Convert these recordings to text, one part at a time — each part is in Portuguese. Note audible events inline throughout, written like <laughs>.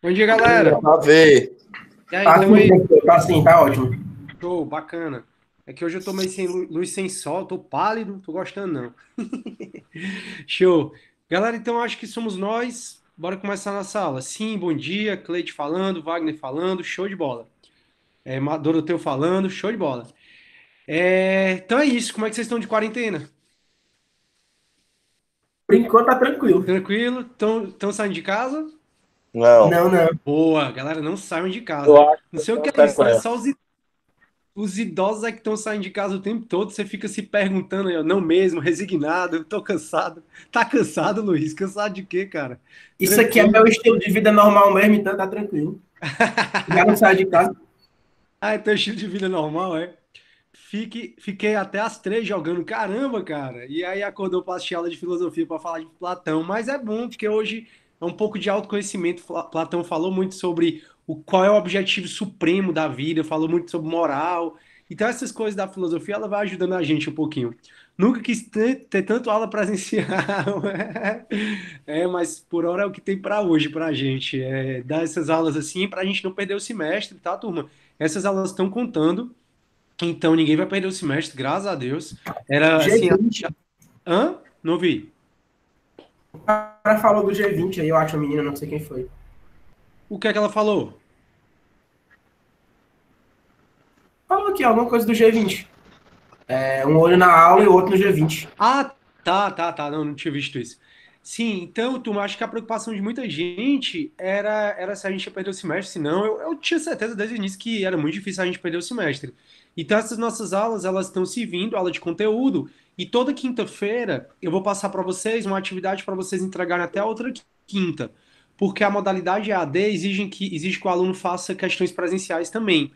Bom dia, galera. Pra ver. E aí, tá, sim, tá sim, tá ótimo. Show, bacana. É que hoje eu tô meio sem luz, sem sol, tô pálido, tô gostando não. <laughs> Show. Galera, então acho que somos nós. Bora começar na sala. Sim, bom dia, Cleide falando, Wagner falando, show de bola. É, Doroteu falando, show de bola. É, então é isso, como é que vocês estão de quarentena? Por enquanto tá tranquilo. Tranquilo? Estão saindo de casa? Não. Não, não. Boa, galera, não saiam de casa. Não sei o que é tá isso, é só os os idosos é que estão saindo de casa o tempo todo, você fica se perguntando, eu não mesmo, resignado, eu tô cansado. Tá cansado, Luiz? Cansado de quê, cara? Isso tranquilo. aqui é meu estilo de vida normal mesmo, então tá tranquilo. <laughs> Já não sai de casa. Ah, então estilo de vida normal, é? Fique, fiquei até as três jogando, caramba, cara. E aí acordou pra assistir aula de filosofia para falar de Platão, mas é bom, porque hoje é um pouco de autoconhecimento. Platão falou muito sobre o qual é o objetivo supremo da vida, falou muito sobre moral. Então essas coisas da filosofia, ela vai ajudando a gente um pouquinho. Nunca quis ter tanto aula presencial, <laughs> é, mas por hora é o que tem para hoje para a gente. É, dar essas aulas assim para a gente não perder o semestre, tá, turma? Essas aulas estão contando, então ninguém vai perder o semestre, graças a Deus. Era g assim. A... Hã? Não ouvi. O cara falou do G20 aí, eu acho, a menina, não sei quem foi. O que é que ela falou? Falou aqui, alguma coisa do G20. É, um olho na aula e outro no G20. Ah, tá, tá, tá. Não, não tinha visto isso. Sim, então, Turma, acho que a preocupação de muita gente era, era se a gente ia perder o semestre, senão eu, eu tinha certeza desde o início que era muito difícil a gente perder o semestre. Então, essas nossas aulas, elas estão se vindo, aula de conteúdo, e toda quinta-feira eu vou passar para vocês uma atividade para vocês entregarem até outra quinta, porque a modalidade AD exige que, exige que o aluno faça questões presenciais também.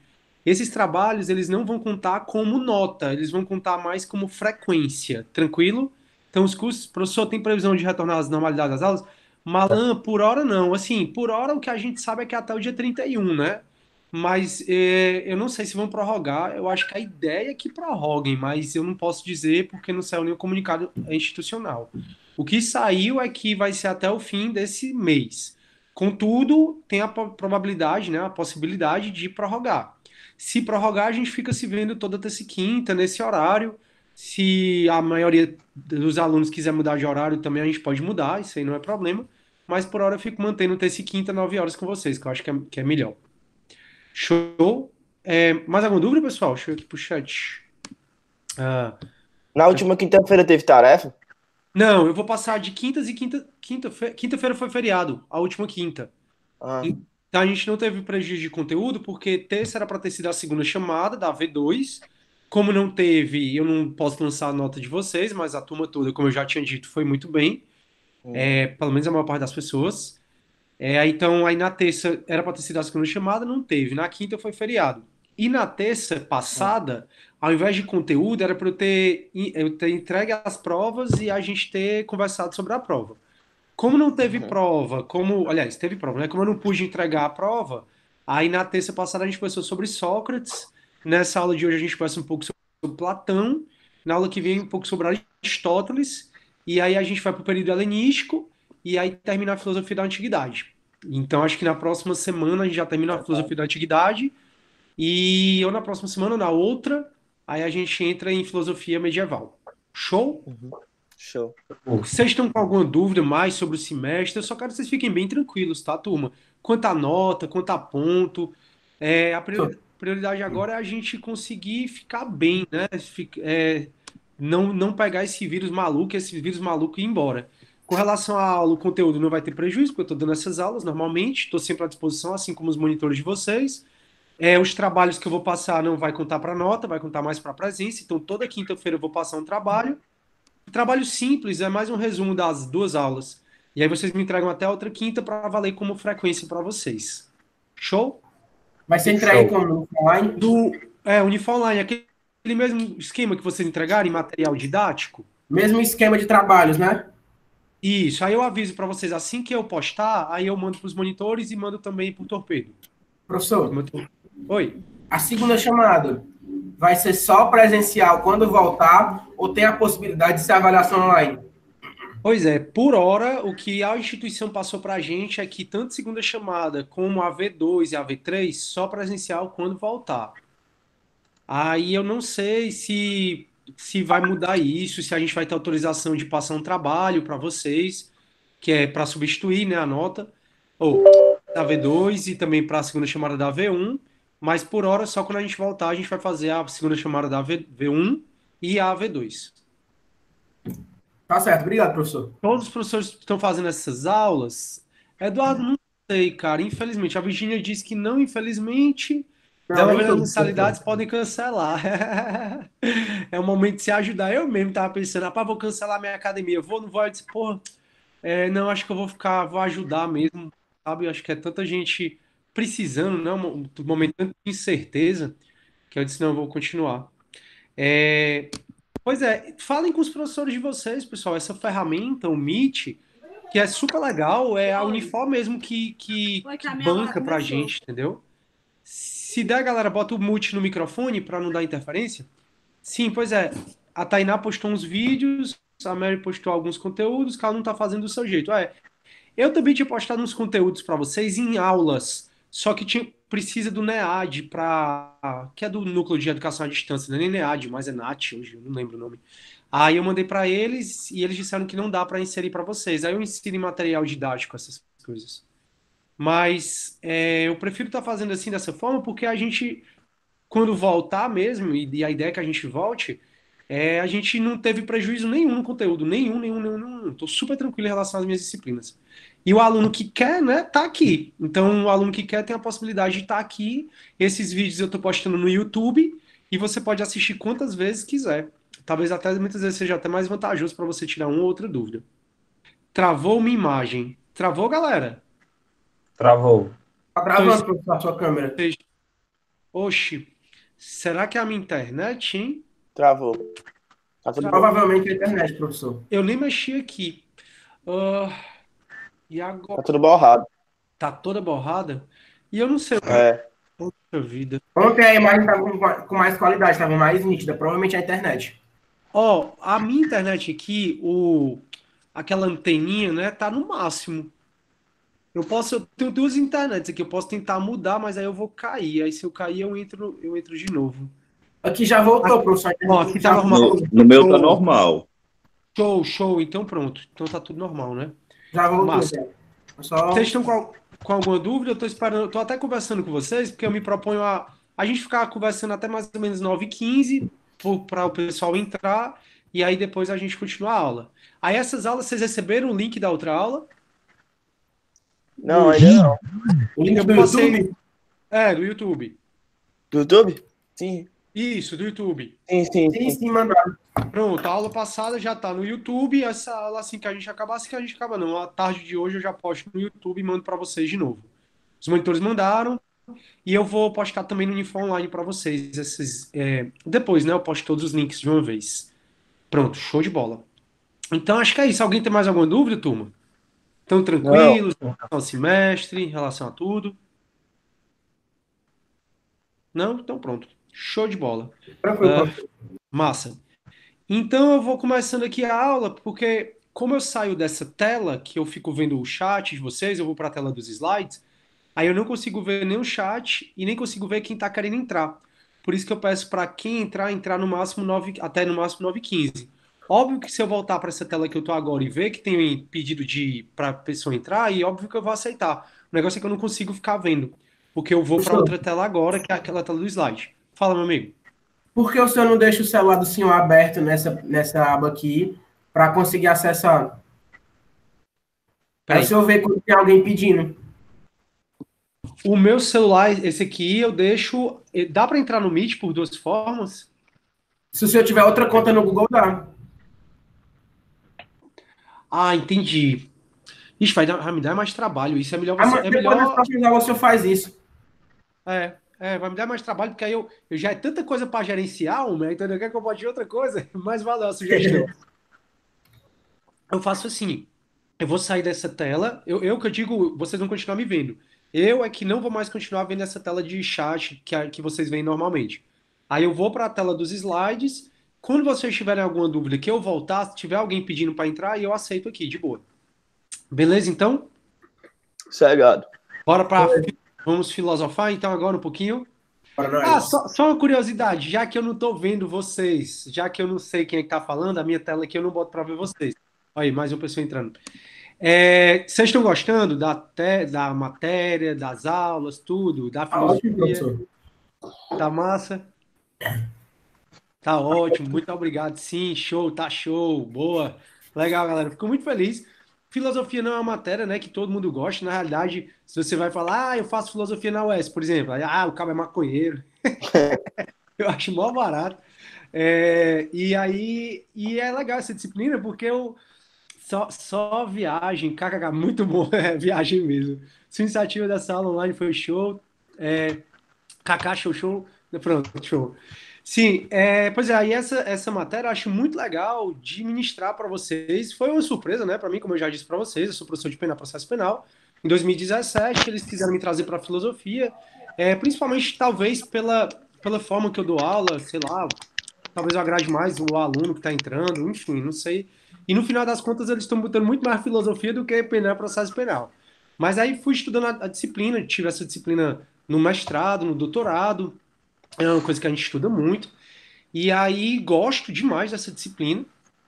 Esses trabalhos eles não vão contar como nota, eles vão contar mais como frequência, tranquilo? Então os cursos, professor, tem previsão de retornar às normalidades das aulas? Malan, por hora não. Assim, por hora o que a gente sabe é que é até o dia 31, né? mas eh, eu não sei se vão prorrogar. Eu acho que a ideia é que prorroguem, mas eu não posso dizer porque não saiu nenhum comunicado institucional. O que saiu é que vai ser até o fim desse mês. Contudo, tem a probabilidade, né, a possibilidade de prorrogar. Se prorrogar, a gente fica se vendo toda terça e quinta, nesse horário. Se a maioria dos alunos quiser mudar de horário, também a gente pode mudar, isso aí não é problema. Mas por hora eu fico mantendo terça e quinta, nove horas com vocês, que eu acho que é, que é melhor. Show. É, mais alguma dúvida, pessoal? Deixa eu ir aqui pro chat. Ah, Na última quinta-feira teve tarefa? Não, eu vou passar de quintas e quinta. Quinta-feira quinta foi feriado, a última quinta. Ah. Então a gente não teve prejuízo de conteúdo, porque terça era para ter sido a segunda chamada da V2. Como não teve, eu não posso lançar a nota de vocês, mas a turma toda, como eu já tinha dito, foi muito bem. Hum. É, pelo menos a maior parte das pessoas. É, então, aí na terça era para ter sido a segunda chamada, não teve. Na quinta foi feriado. E na terça passada, ao invés de conteúdo, era para eu ter, eu ter entregue as provas e a gente ter conversado sobre a prova. Como não teve uhum. prova, como, aliás, teve prova, né? Como eu não pude entregar a prova, aí na terça passada a gente conversou sobre Sócrates, nessa aula de hoje a gente conversa um pouco sobre Platão, na aula que vem um pouco sobre Aristóteles, e aí a gente vai para o período helenístico, e aí termina a filosofia da antiguidade. Então, acho que na próxima semana a gente já termina a filosofia da antiguidade. E ou na próxima semana, na outra, aí a gente entra em filosofia medieval. Show? Uhum. Show. Vocês estão com alguma dúvida mais sobre o semestre? Eu só quero que vocês fiquem bem tranquilos, tá, turma? Quanto à nota, quanto a ponto. É, a prioridade agora é a gente conseguir ficar bem, né? É, não, não pegar esse vírus maluco, esse vírus maluco ir embora. Com relação à aula, o conteúdo não vai ter prejuízo, porque eu estou dando essas aulas normalmente, estou sempre à disposição, assim como os monitores de vocês. É, os trabalhos que eu vou passar não vai contar para nota, vai contar mais para presença. Então, toda quinta-feira eu vou passar um trabalho. Trabalho simples, é mais um resumo das duas aulas. E aí vocês me entregam até outra quinta para valer como frequência para vocês. Show? Mas você entregue como? Online? Do, é, Unifa Online. Aquele mesmo esquema que vocês entregarem, material didático. Mesmo esquema de trabalhos, né? Isso, aí eu aviso para vocês assim que eu postar, aí eu mando para os monitores e mando também para o torpedo. Professor. Oi. A segunda chamada vai ser só presencial quando voltar ou tem a possibilidade de ser avaliação online? Pois é, por hora, o que a instituição passou para a gente é que tanto segunda chamada como a V2 e a V3 só presencial quando voltar. Aí eu não sei se se vai mudar isso, se a gente vai ter autorização de passar um trabalho para vocês, que é para substituir né, a nota, ou da V2 e também para a segunda chamada da V1, mas por hora, só quando a gente voltar, a gente vai fazer a segunda chamada da v, 1 e a V2. Tá certo, obrigado, professor. Todos os professores que estão fazendo essas aulas. Eduardo, não sei, cara, infelizmente. A Virginia disse que não, infelizmente. Não, é as então. mensalidades podem cancelar. <laughs> é o momento de se ajudar. Eu mesmo tava pensando, rapaz, vou cancelar minha academia. vou, não vou? Eu disse, pô, é, não, acho que eu vou ficar, vou ajudar mesmo. Sabe, eu acho que é tanta gente precisando, né? Um momento de incerteza, que eu disse, não, eu vou continuar. É, pois é, falem com os professores de vocês, pessoal. Essa ferramenta, o Meet, que é super legal, é a Unifor mesmo que, que, que banca pra gente, entendeu? Se der, galera, bota o mute no microfone para não dar interferência. Sim, pois é. A Tainá postou uns vídeos, a Mary postou alguns conteúdos, que ela não tá fazendo do seu jeito. é. Eu também tinha postado uns conteúdos para vocês em aulas, só que tinha, precisa do NEAD para que é do Núcleo de Educação à Distância, não é nem NEAD, mas é NAT hoje, não lembro o nome. Aí eu mandei para eles e eles disseram que não dá para inserir para vocês. Aí eu insiro em material didático essas coisas. Mas é, eu prefiro estar tá fazendo assim dessa forma, porque a gente, quando voltar mesmo, e, e a ideia é que a gente volte, é, a gente não teve prejuízo nenhum no conteúdo, nenhum, nenhum, nenhum, nenhum. super tranquilo em relação às minhas disciplinas. E o aluno que quer, né, tá aqui. Então, o aluno que quer tem a possibilidade de estar tá aqui. Esses vídeos eu tô postando no YouTube e você pode assistir quantas vezes quiser. Talvez até muitas vezes seja até mais vantajoso para você tirar uma ou outra dúvida. Travou minha imagem. Travou, galera? Travou. Tá travando professor, a sua câmera. Oxi, será que é a minha internet, hein? Travou. Tá Provavelmente a é internet, professor. Eu nem mexi aqui. Uh, e agora? Tá tudo borrado. Tá toda borrada? E eu não sei. É. Poxa vida. Ontem a imagem estava com mais qualidade, estava tá mais nítida. Provavelmente é a internet. Ó, oh, a minha internet aqui, o... aquela anteninha, né, tá no máximo. Eu posso, eu tenho duas internets aqui, eu posso tentar mudar, mas aí eu vou cair. Aí se eu cair, eu entro, eu entro de novo. Aqui já voltou, aqui, professor. Ó, aqui tá normal. No, meu tá normal. Show, show. Então pronto. Então tá tudo normal, né? Já voltou. Pessoal... Vocês estão com, com alguma dúvida? Eu tô esperando, tô até conversando com vocês, porque eu me proponho a a gente ficar conversando até mais ou menos 9h15 para o pessoal entrar e aí depois a gente continua a aula. Aí essas aulas vocês receberam o link da outra aula? Não, ainda não. O link do YouTube? É, do YouTube. Do YouTube? Sim. Isso, do YouTube. Sim, sim. Sim, sim, mandaram. Pronto, a aula passada já tá no YouTube. Essa aula assim que a gente acabar, assim que a gente acaba, não. A tarde de hoje eu já posto no YouTube e mando para vocês de novo. Os monitores mandaram. E eu vou postar também no Unifor Online para vocês. Esses, é... Depois, né? Eu posto todos os links de uma vez. Pronto, show de bola. Então acho que é isso. Alguém tem mais alguma dúvida, turma? Estão tranquilos não. em relação ao semestre, em relação a tudo? Não? Então pronto. Show de bola. Uh, massa. Então eu vou começando aqui a aula, porque como eu saio dessa tela, que eu fico vendo o chat de vocês, eu vou para a tela dos slides, aí eu não consigo ver nem o chat e nem consigo ver quem está querendo entrar. Por isso que eu peço para quem entrar, entrar no máximo 9, até no máximo 9h15. Óbvio que se eu voltar para essa tela que eu estou agora e ver que tem pedido de para pessoa entrar, aí óbvio que eu vou aceitar. O negócio é que eu não consigo ficar vendo, porque eu vou para outra tela agora, que é aquela tela do slide. Fala, meu amigo. Por que o senhor não deixa o celular do senhor aberto nessa, nessa aba aqui para conseguir acessar? Para Aí o senhor vê quando tem alguém pedindo. O meu celular, esse aqui, eu deixo. Eh, dá para entrar no Meet por duas formas? Se o senhor tiver outra conta no Google, dá. Ah, entendi. Isso vai, vai me dar mais trabalho. Isso é melhor ah, você. Ah, é melhor... você faz isso. É, é, vai me dar mais trabalho, porque aí eu, eu já é tanta coisa para gerenciar, né? então eu quero que eu bote outra coisa, <laughs> mas valeu a sugestão. eu faço assim, eu vou sair dessa tela, eu, eu que eu digo, vocês vão continuar me vendo. Eu é que não vou mais continuar vendo essa tela de chat que, que vocês veem normalmente. Aí eu vou para a tela dos slides, quando vocês tiverem alguma dúvida que eu voltar, se tiver alguém pedindo para entrar, eu aceito aqui, de boa. Beleza, então? Cegado. Bora para. Vamos filosofar então agora um pouquinho. Ah, só, só, uma curiosidade, já que eu não estou vendo vocês, já que eu não sei quem é está que tá falando, a minha tela aqui eu não boto para ver vocês. Olha aí, mais uma pessoa entrando. É, vocês estão gostando da, te, da matéria, das aulas, tudo, da filosofia? Ah, ótimo, tá massa? Tá ótimo, muito obrigado. Sim, show, tá show, boa. Legal, galera. Fico muito feliz. Filosofia não é uma matéria, né, que todo mundo gosta. Na realidade, se você vai falar, ah, eu faço filosofia na UES, por exemplo, ah, o cabo é maconheiro. <laughs> eu acho mó barato. É, e aí, e é legal essa disciplina, porque eu só, só viagem, kkk, muito bom, <laughs> é, viagem mesmo. Sua iniciativa dessa aula online foi show. É, kkk, show, show. Pronto, show. Sim, é, pois é, aí essa, essa matéria eu acho muito legal de ministrar para vocês. Foi uma surpresa, né, para mim, como eu já disse para vocês, eu sou professor de penal, processo penal. Em 2017, eles quiseram me trazer para filosofia, é, principalmente talvez pela, pela forma que eu dou aula, sei lá, talvez eu agrade mais o aluno que está entrando, enfim, não sei. E no final das contas, eles estão botando muito mais filosofia do que penal, processo penal. Mas aí fui estudando a, a disciplina, tive essa disciplina no mestrado, no doutorado, é uma coisa que a gente estuda muito. E aí gosto demais dessa disciplina.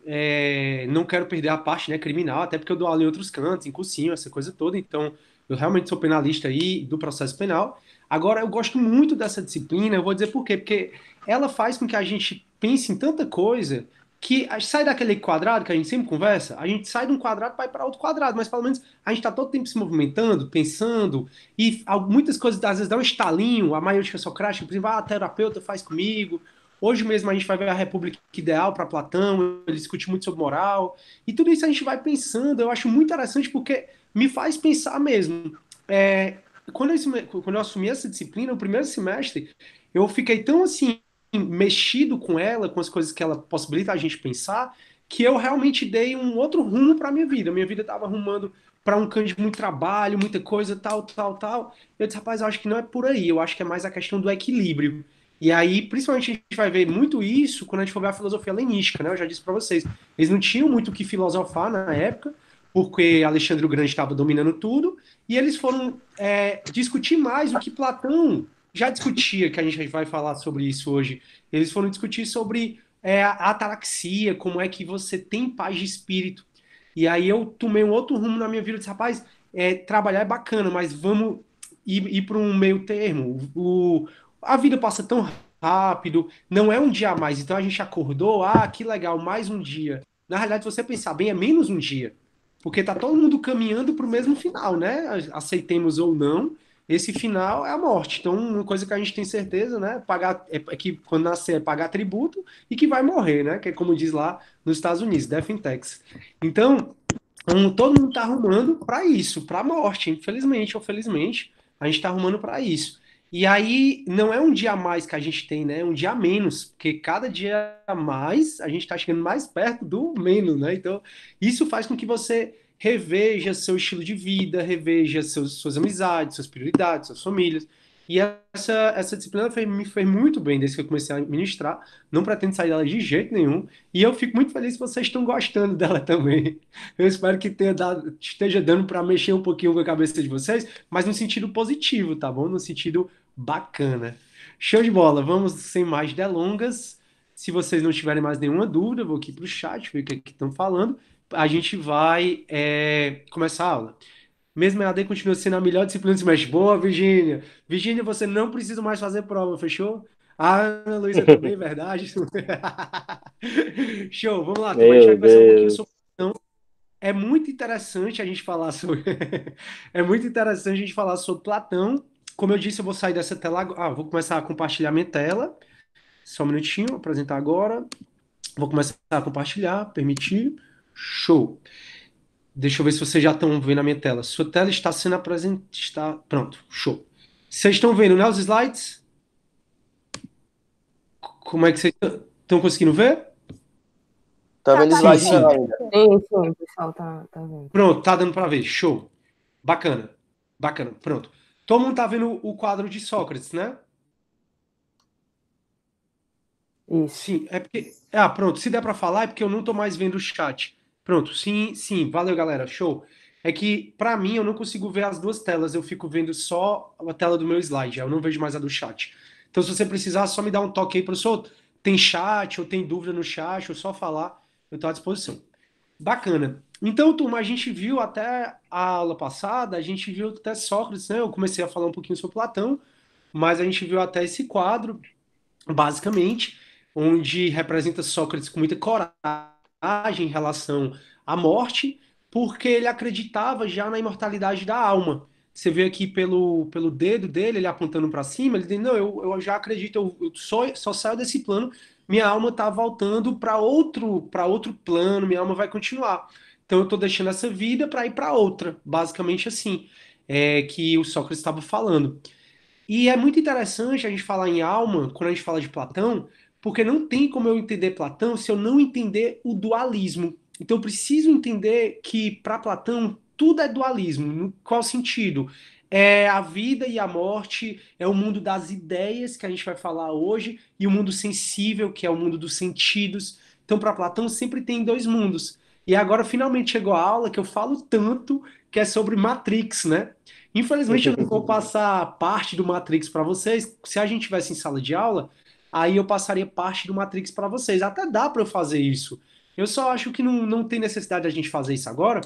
É, não quero perder a parte né, criminal, até porque eu dou aula em outros cantos, em cursinho, essa coisa toda. Então, eu realmente sou penalista aí do processo penal. Agora, eu gosto muito dessa disciplina, eu vou dizer por quê. Porque ela faz com que a gente pense em tanta coisa que a gente sai daquele quadrado que a gente sempre conversa, a gente sai de um quadrado para ir para outro quadrado, mas pelo menos a gente está todo tempo se movimentando, pensando, e muitas coisas às vezes dá um estalinho, a maioria socrática, por exemplo, ah, terapeuta faz comigo. Hoje mesmo a gente vai ver a República Ideal para Platão, ele discute muito sobre moral, e tudo isso a gente vai pensando, eu acho muito interessante porque me faz pensar mesmo. É, quando, eu, quando eu assumi essa disciplina, o primeiro semestre, eu fiquei tão assim, Assim, mexido com ela, com as coisas que ela possibilita a gente pensar, que eu realmente dei um outro rumo para minha vida. Minha vida estava arrumando para um canto de muito trabalho, muita coisa, tal, tal, tal. Eu disse, rapaz, eu acho que não é por aí, eu acho que é mais a questão do equilíbrio. E aí, principalmente, a gente vai ver muito isso quando a gente for ver a filosofia helenística, né? Eu já disse para vocês, eles não tinham muito o que filosofar na época, porque Alexandre o Grande estava dominando tudo, e eles foram é, discutir mais o que Platão já discutia, que a gente vai falar sobre isso hoje, eles foram discutir sobre é, a ataraxia, como é que você tem paz de espírito. E aí eu tomei um outro rumo na minha vida, eu disse, rapaz, é, trabalhar é bacana, mas vamos ir, ir para um meio termo. O, a vida passa tão rápido, não é um dia a mais, então a gente acordou, ah, que legal, mais um dia. Na realidade, se você pensar bem, é menos um dia, porque tá todo mundo caminhando para o mesmo final, né? Aceitemos ou não, esse final é a morte. Então, uma coisa que a gente tem certeza, né? Pagar, é, é que quando nascer é pagar tributo e que vai morrer, né? Que é como diz lá nos Estados Unidos, death in tax. Então, um, todo mundo está arrumando para isso, para a morte. Infelizmente ou felizmente, a gente está arrumando para isso. E aí, não é um dia a mais que a gente tem, né? É um dia a menos, porque cada dia a mais, a gente está chegando mais perto do menos, né? Então, isso faz com que você reveja seu estilo de vida, reveja seus, suas amizades, suas prioridades, suas famílias. E essa, essa disciplina me fez muito bem desde que eu comecei a ministrar. Não pretendo sair dela de jeito nenhum. E eu fico muito feliz se vocês estão gostando <laughs> dela também. Eu espero que dado, esteja dando para mexer um pouquinho com a cabeça de vocês, mas no sentido positivo, tá bom? No sentido bacana. Show de bola. Vamos sem mais delongas. Se vocês não tiverem mais nenhuma dúvida, vou aqui para o chat ver o que é estão falando a gente vai é, começar a aula. Mesmo a AD continua sendo a melhor disciplina do semestre. Boa, Virgínia. Virgínia, você não precisa mais fazer prova, fechou? A Ana Luísa <laughs> também, verdade. <laughs> Show, vamos lá. Então, a gente vai conversar um pouquinho sobre. é muito interessante a gente falar sobre. <laughs> é muito interessante a gente falar sobre Platão. Como eu disse, eu vou sair dessa tela agora. Ah, vou começar a compartilhar minha tela. Só um minutinho, apresentar agora. Vou começar a compartilhar, permitir. Show. Deixa eu ver se vocês já estão vendo a minha tela. Sua tela está sendo apresentada. Está... Pronto, show. Vocês estão vendo, né, os slides? Como é que vocês estão conseguindo ver? Tá, tá vendo os slides ainda. Sim, sim, pessoal, tá, tá vendo. Pronto, tá dando para ver. Show. Bacana. Bacana, pronto. Todo mundo tá vendo o quadro de Sócrates, né? Isso. Sim, é porque. Ah, pronto. Se der para falar, é porque eu não tô mais vendo o chat. Pronto, sim, sim, valeu galera, show. É que para mim eu não consigo ver as duas telas, eu fico vendo só a tela do meu slide, eu não vejo mais a do chat. Então se você precisar, só me dá um toque aí, professor, tem chat, ou tem dúvida no chat, ou só falar, eu estou à disposição. Bacana. Então, turma, a gente viu até a aula passada, a gente viu até Sócrates, né? Eu comecei a falar um pouquinho sobre Platão, mas a gente viu até esse quadro, basicamente, onde representa Sócrates com muita coragem, em relação à morte, porque ele acreditava já na imortalidade da alma. Você vê aqui pelo, pelo dedo dele, ele apontando para cima, ele diz: Não, eu, eu já acredito, eu, eu só, só saio desse plano, minha alma está voltando para outro, outro plano, minha alma vai continuar. Então eu estou deixando essa vida para ir para outra, basicamente assim, é, que o Sócrates estava falando. E é muito interessante a gente falar em alma, quando a gente fala de Platão, porque não tem como eu entender Platão se eu não entender o dualismo. Então eu preciso entender que para Platão tudo é dualismo. No qual sentido? É a vida e a morte, é o mundo das ideias que a gente vai falar hoje e o mundo sensível, que é o mundo dos sentidos. Então para Platão sempre tem dois mundos. E agora finalmente chegou a aula que eu falo tanto, que é sobre Matrix, né? Infelizmente eu não vou passar parte do Matrix para vocês. Se a gente tivesse em sala de aula, aí eu passaria parte do Matrix para vocês. Até dá para eu fazer isso. Eu só acho que não, não tem necessidade a gente fazer isso agora,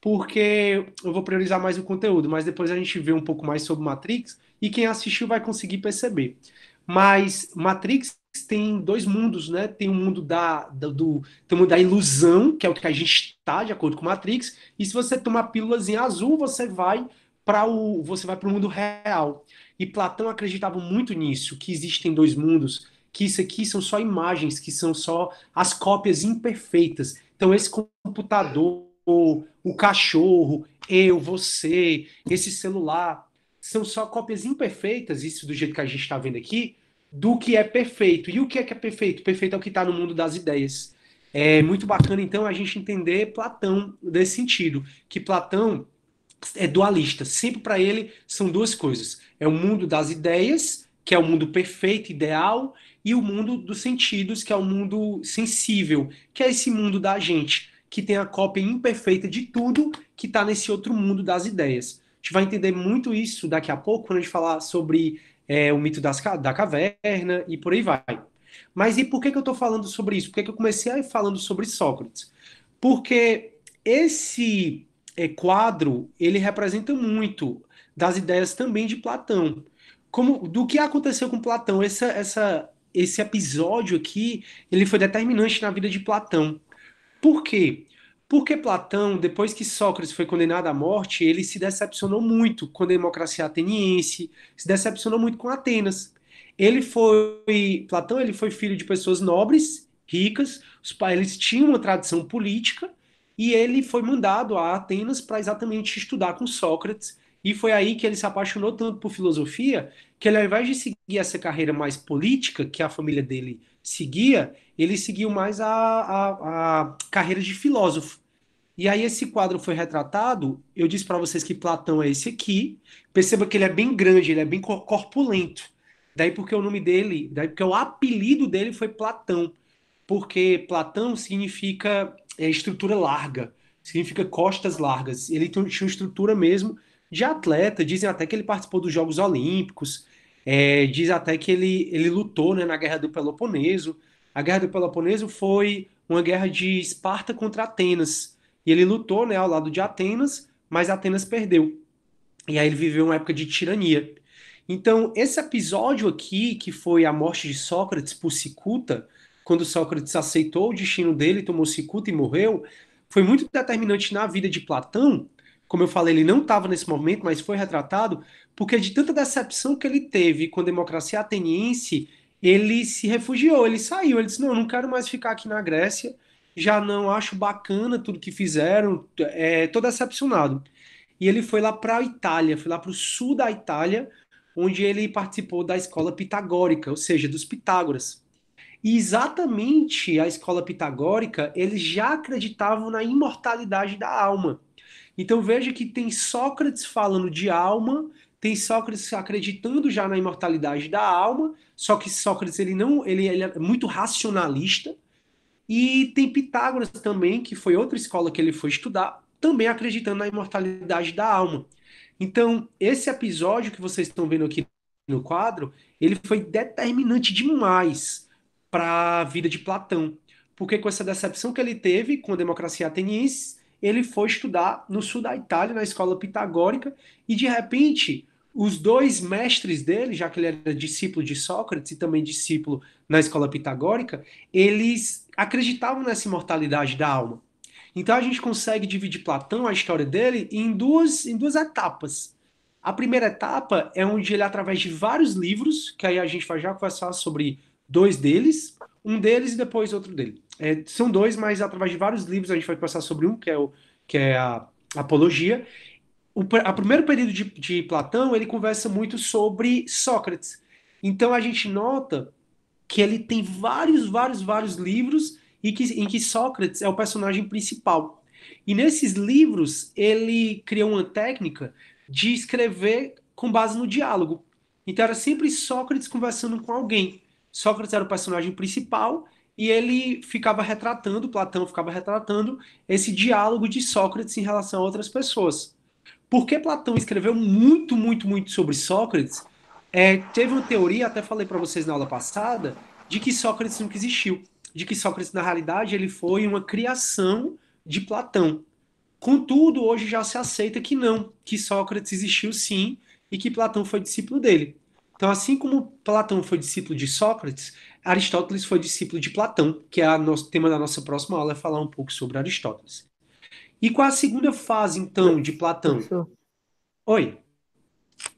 porque eu vou priorizar mais o conteúdo, mas depois a gente vê um pouco mais sobre Matrix e quem assistiu vai conseguir perceber. Mas Matrix tem dois mundos, né? Tem o um mundo da, da do tem um da ilusão, que é o que a gente está de acordo com Matrix, e se você tomar pílulas em azul, você vai para o você vai para o mundo real. E Platão acreditava muito nisso, que existem dois mundos que isso aqui são só imagens, que são só as cópias imperfeitas. Então, esse computador, o cachorro, eu, você, esse celular, são só cópias imperfeitas, isso do jeito que a gente está vendo aqui, do que é perfeito. E o que é que é perfeito? Perfeito é o que está no mundo das ideias. É muito bacana, então, a gente entender Platão nesse sentido, que Platão é dualista. Sempre para ele são duas coisas: é o mundo das ideias, que é o mundo perfeito, ideal, e o mundo dos sentidos, que é o mundo sensível, que é esse mundo da gente, que tem a cópia imperfeita de tudo que está nesse outro mundo das ideias. A gente vai entender muito isso daqui a pouco quando a gente falar sobre é, o mito das, da caverna e por aí vai. Mas e por que, que eu estou falando sobre isso? Por que, que eu comecei falando sobre Sócrates? Porque esse é, quadro ele representa muito das ideias também de Platão. Como, do que aconteceu com Platão, essa, essa esse episódio aqui, ele foi determinante na vida de Platão. Por quê? Porque Platão, depois que Sócrates foi condenado à morte, ele se decepcionou muito com a democracia ateniense, se decepcionou muito com Atenas. Ele foi Platão, ele foi filho de pessoas nobres, ricas, os pais eles tinham uma tradição política e ele foi mandado a Atenas para exatamente estudar com Sócrates e foi aí que ele se apaixonou tanto por filosofia que ele, ao invés de seguir essa carreira mais política que a família dele seguia, ele seguiu mais a, a, a carreira de filósofo. E aí esse quadro foi retratado. Eu disse para vocês que Platão é esse aqui. Perceba que ele é bem grande, ele é bem corpulento. Daí porque o nome dele, daí porque o apelido dele foi Platão, porque Platão significa é, estrutura larga, significa costas largas. Ele tinha uma estrutura mesmo de atleta. Dizem até que ele participou dos Jogos Olímpicos, é, diz até que ele, ele lutou né, na Guerra do Peloponeso. A Guerra do Peloponeso foi uma guerra de Esparta contra Atenas. E ele lutou né, ao lado de Atenas, mas Atenas perdeu. E aí ele viveu uma época de tirania. Então, esse episódio aqui, que foi a morte de Sócrates por Cicuta, quando Sócrates aceitou o destino dele, tomou Cicuta e morreu, foi muito determinante na vida de Platão, como eu falei, ele não estava nesse momento, mas foi retratado, porque de tanta decepção que ele teve com a democracia ateniense, ele se refugiou, ele saiu, ele disse, não, não quero mais ficar aqui na Grécia, já não acho bacana tudo que fizeram, é, tô decepcionado. E ele foi lá para a Itália, foi lá para o sul da Itália, onde ele participou da escola pitagórica, ou seja, dos Pitágoras. E exatamente a escola pitagórica, eles já acreditavam na imortalidade da alma. Então veja que tem Sócrates falando de alma, tem Sócrates acreditando já na imortalidade da alma, só que Sócrates ele não, ele, ele é muito racionalista. E tem Pitágoras também, que foi outra escola que ele foi estudar, também acreditando na imortalidade da alma. Então, esse episódio que vocês estão vendo aqui no quadro, ele foi determinante demais para a vida de Platão, porque com essa decepção que ele teve com a democracia ateniense, ele foi estudar no sul da Itália, na escola pitagórica, e de repente os dois mestres dele, já que ele era discípulo de Sócrates e também discípulo na escola pitagórica, eles acreditavam nessa imortalidade da alma. Então a gente consegue dividir Platão, a história dele, em duas, em duas etapas. A primeira etapa é onde ele, através de vários livros, que aí a gente vai já conversar sobre dois deles, um deles e depois outro dele. É, são dois, mas através de vários livros a gente vai passar sobre um, que é, o, que é a Apologia. O a primeiro período de, de Platão, ele conversa muito sobre Sócrates. Então a gente nota que ele tem vários, vários, vários livros e que, em que Sócrates é o personagem principal. E nesses livros, ele criou uma técnica de escrever com base no diálogo. Então era sempre Sócrates conversando com alguém. Sócrates era o personagem principal e ele ficava retratando, Platão ficava retratando esse diálogo de Sócrates em relação a outras pessoas. Porque Platão escreveu muito, muito, muito sobre Sócrates, é, teve uma teoria, até falei para vocês na aula passada, de que Sócrates nunca existiu, de que Sócrates na realidade ele foi uma criação de Platão. Contudo, hoje já se aceita que não, que Sócrates existiu sim e que Platão foi discípulo dele. Então, assim como Platão foi discípulo de Sócrates, Aristóteles foi discípulo de Platão, que é o tema da nossa próxima aula, é falar um pouco sobre Aristóteles. E qual a segunda fase, então, de Platão? Oi.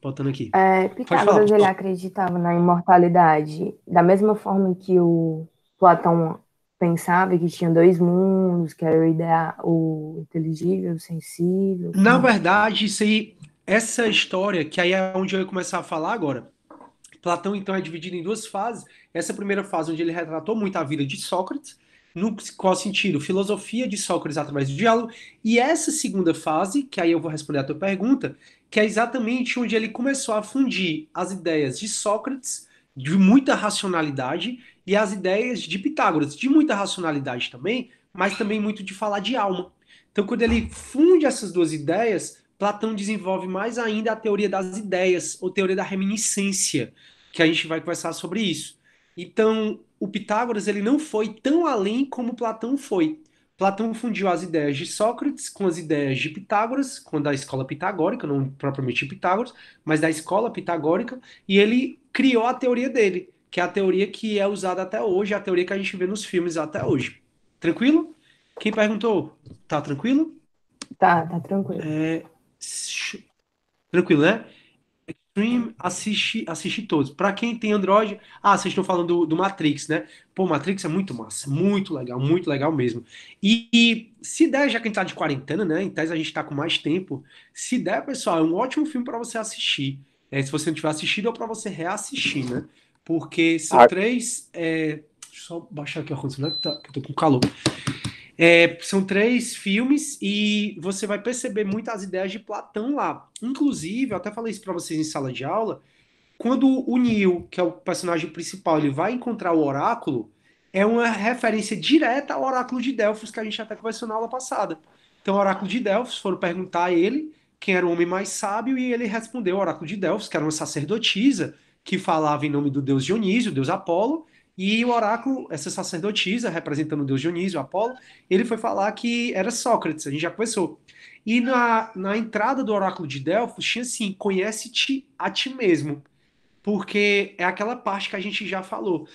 Botando aqui. É, Pitágoras, ele acreditava na imortalidade, da mesma forma que o Platão pensava que tinha dois mundos, que era o ideal, o inteligível, o sensível. Na verdade, isso aí, essa história, que aí é onde eu ia começar a falar agora, Platão, então, é dividido em duas fases. Essa primeira fase, onde ele retratou muito a vida de Sócrates, no qual sentido? Filosofia de Sócrates através do diálogo. E essa segunda fase, que aí eu vou responder a tua pergunta, que é exatamente onde ele começou a fundir as ideias de Sócrates, de muita racionalidade, e as ideias de Pitágoras, de muita racionalidade também, mas também muito de falar de alma. Então, quando ele funde essas duas ideias, Platão desenvolve mais ainda a teoria das ideias, ou teoria da reminiscência, que a gente vai conversar sobre isso. Então, o Pitágoras ele não foi tão além como Platão foi. Platão fundiu as ideias de Sócrates com as ideias de Pitágoras, com da escola pitagórica, não propriamente Pitágoras, mas da escola pitagórica, e ele criou a teoria dele, que é a teoria que é usada até hoje, a teoria que a gente vê nos filmes até hoje. Tranquilo? Quem perguntou, tá tranquilo? Tá, tá tranquilo. É... Tranquilo, né? Stream, assiste, assiste todos. Para quem tem Android, ah, vocês estão falando do, do, Matrix, né? Pô, Matrix é muito massa, muito legal, muito legal mesmo. E, e se der, já que a gente tá de quarentena, né? Então a gente tá com mais tempo. Se der, pessoal, é um ótimo filme para você assistir. É, se você não tiver assistido, é para você reassistir, né? Porque são ah. três. É... Deixa eu só baixar aqui a ar não que, tá, que eu tô com calor. É, são três filmes e você vai perceber muitas ideias de Platão lá. Inclusive, eu até falei isso para vocês em sala de aula, quando o Neil, que é o personagem principal, ele vai encontrar o oráculo, é uma referência direta ao oráculo de Delfos que a gente até conversou na aula passada. Então, o oráculo de Delfos, foram perguntar a ele quem era o homem mais sábio e ele respondeu o oráculo de Delfos, que era uma sacerdotisa que falava em nome do deus Dionísio, deus Apolo, e o oráculo, essa sacerdotisa, representando o deus Dionísio, Apolo, ele foi falar que era Sócrates, a gente já começou. E na, na entrada do oráculo de Delfos tinha assim: conhece-te a ti mesmo. Porque é aquela parte que a gente já falou.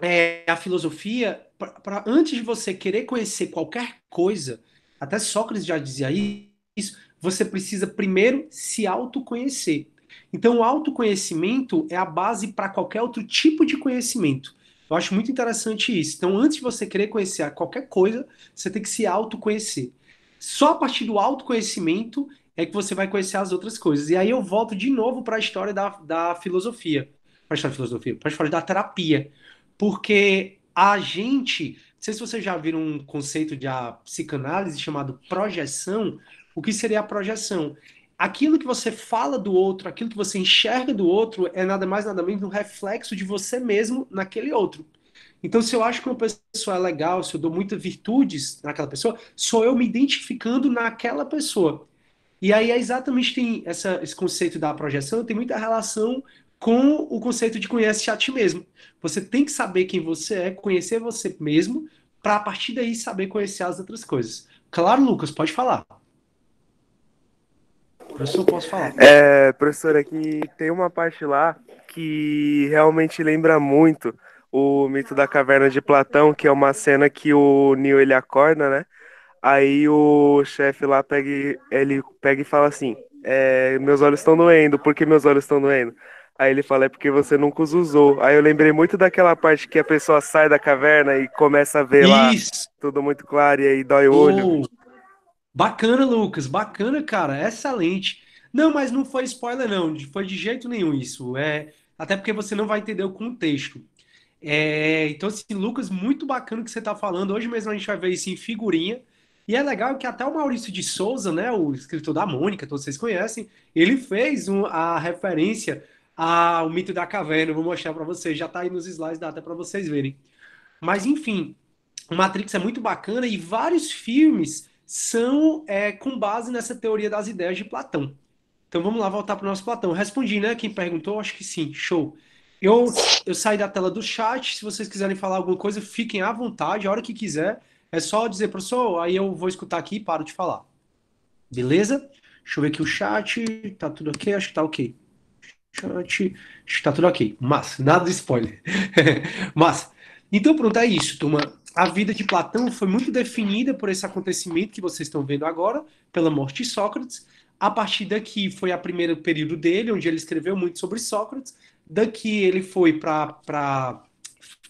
É, a filosofia, pra, pra, antes de você querer conhecer qualquer coisa, até Sócrates já dizia isso, você precisa primeiro se autoconhecer. Então, o autoconhecimento é a base para qualquer outro tipo de conhecimento. Eu acho muito interessante isso. Então, antes de você querer conhecer qualquer coisa, você tem que se autoconhecer. Só a partir do autoconhecimento é que você vai conhecer as outras coisas. E aí eu volto de novo para a história da, da filosofia. Para a história da filosofia, para a história da terapia. Porque a gente. Não sei se vocês já viram um conceito de psicanálise chamado projeção. O que seria a projeção? aquilo que você fala do outro, aquilo que você enxerga do outro, é nada mais nada menos um reflexo de você mesmo naquele outro. Então, se eu acho que uma pessoa é legal, se eu dou muitas virtudes naquela pessoa, sou eu me identificando naquela pessoa. E aí, é exatamente tem essa, esse conceito da projeção, tem muita relação com o conceito de conhece a ti mesmo. Você tem que saber quem você é, conhecer você mesmo, para a partir daí saber conhecer as outras coisas. Claro, Lucas, pode falar. Professor, posso falar? É, professora, aqui é tem uma parte lá que realmente lembra muito o mito da caverna de Platão, que é uma cena que o Neo ele acorda, né? Aí o chefe lá pega, ele pega e fala assim: é, Meus olhos estão doendo, por que meus olhos estão doendo? Aí ele fala: É porque você nunca os usou. Aí eu lembrei muito daquela parte que a pessoa sai da caverna e começa a ver Isso. lá tudo muito claro e aí dói o olho. Uh. Bacana, Lucas, bacana, cara, excelente. Não, mas não foi spoiler, não, foi de jeito nenhum isso. É, até porque você não vai entender o contexto. É, então, assim, Lucas, muito bacana que você está falando. Hoje mesmo a gente vai ver isso em figurinha. E é legal que até o Maurício de Souza, né, o escritor da Mônica, todos vocês conhecem, ele fez um, a referência ao mito da caverna. Eu vou mostrar para vocês, já está aí nos slides, dá até para vocês verem. Mas enfim, o Matrix é muito bacana e vários filmes são é, com base nessa teoria das ideias de Platão. Então vamos lá voltar para o nosso Platão. Respondi, né? Quem perguntou, acho que sim. Show. Eu, eu saí da tela do chat. Se vocês quiserem falar alguma coisa, fiquem à vontade, a hora que quiser. É só dizer, professor, aí eu vou escutar aqui e paro de falar. Beleza? Deixa eu ver aqui o chat. Tá tudo ok? Acho que tá ok. Chat. Acho que tá tudo ok. Mas, nada de spoiler. <laughs> Mas, então pronto, é isso, turma a vida de Platão foi muito definida por esse acontecimento que vocês estão vendo agora, pela morte de Sócrates. A partir daqui foi o primeiro período dele, onde ele escreveu muito sobre Sócrates. Daqui ele foi para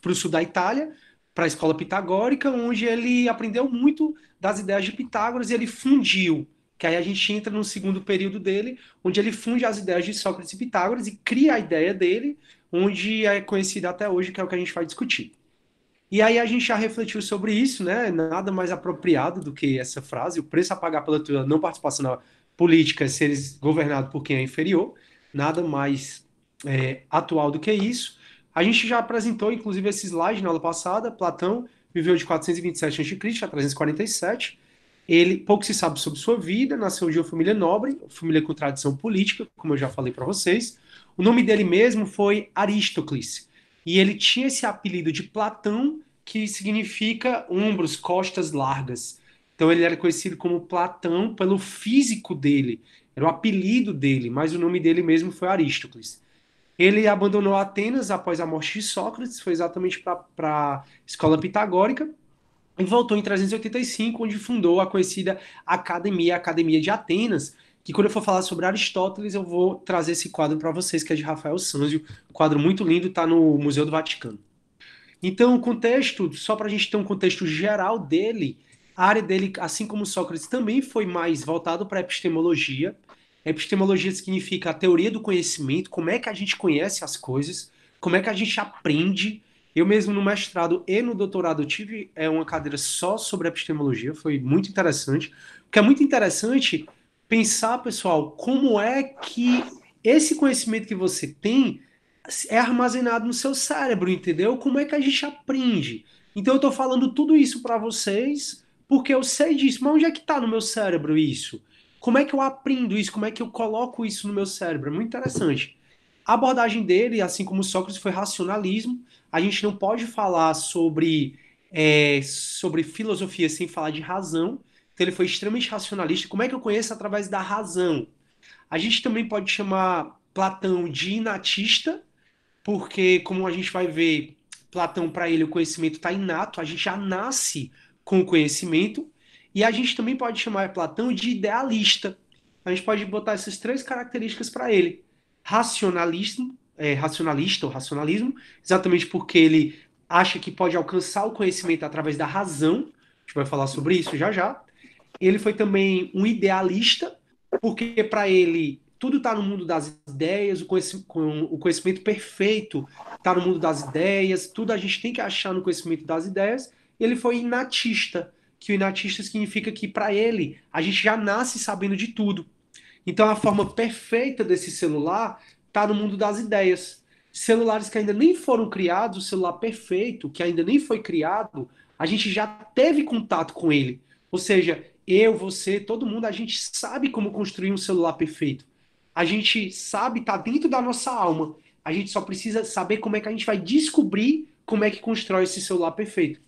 o sul da Itália, para a escola pitagórica, onde ele aprendeu muito das ideias de Pitágoras e ele fundiu. Que aí a gente entra no segundo período dele, onde ele funde as ideias de Sócrates e Pitágoras e cria a ideia dele, onde é conhecida até hoje, que é o que a gente vai discutir. E aí a gente já refletiu sobre isso, né? Nada mais apropriado do que essa frase, o preço a pagar pela tua não participação na política é seres governado por quem é inferior, nada mais é, atual do que isso. A gente já apresentou, inclusive, esse slide na aula passada, Platão viveu de 427 a.C. a 347, ele pouco se sabe sobre sua vida, nasceu de uma família nobre, família com tradição política, como eu já falei para vocês. O nome dele mesmo foi Arístocles, e ele tinha esse apelido de Platão, que significa ombros, costas largas. Então ele era conhecido como Platão pelo físico dele, era o apelido dele, mas o nome dele mesmo foi Arístocles. Ele abandonou Atenas após a morte de Sócrates, foi exatamente para a escola pitagórica, e voltou em 385, onde fundou a conhecida Academia, a Academia de Atenas, que quando eu for falar sobre Aristóteles, eu vou trazer esse quadro para vocês, que é de Rafael Sanzio, quadro muito lindo, está no Museu do Vaticano. Então, o contexto, só para a gente ter um contexto geral dele, a área dele, assim como Sócrates, também foi mais voltado para epistemologia. Epistemologia significa a teoria do conhecimento, como é que a gente conhece as coisas, como é que a gente aprende. Eu mesmo no mestrado e no doutorado tive é, uma cadeira só sobre epistemologia, foi muito interessante. O que é muito interessante pensar, pessoal, como é que esse conhecimento que você tem é armazenado no seu cérebro, entendeu? Como é que a gente aprende? Então eu tô falando tudo isso para vocês, porque eu sei disso, mas onde é que tá no meu cérebro isso? Como é que eu aprendo isso? Como é que eu coloco isso no meu cérebro? É muito interessante. A abordagem dele, assim como Sócrates, foi racionalismo. A gente não pode falar sobre, é, sobre filosofia sem falar de razão. Então ele foi extremamente racionalista. Como é que eu conheço? Através da razão. A gente também pode chamar Platão de inatista, porque, como a gente vai ver, Platão, para ele, o conhecimento está inato, a gente já nasce com o conhecimento. E a gente também pode chamar Platão de idealista. A gente pode botar essas três características para ele: racionalismo, é, racionalista ou racionalismo, exatamente porque ele acha que pode alcançar o conhecimento através da razão. A gente vai falar sobre isso já já. Ele foi também um idealista, porque para ele tudo está no mundo das ideias, o conhecimento, perfeito está no mundo das ideias, tudo a gente tem que achar no conhecimento das ideias. Ele foi inatista, que o inatista significa que para ele a gente já nasce sabendo de tudo. Então a forma perfeita desse celular está no mundo das ideias. Celulares que ainda nem foram criados, o celular perfeito que ainda nem foi criado, a gente já teve contato com ele. Ou seja, eu, você, todo mundo, a gente sabe como construir um celular perfeito. A gente sabe, tá dentro da nossa alma. A gente só precisa saber como é que a gente vai descobrir como é que constrói esse celular perfeito.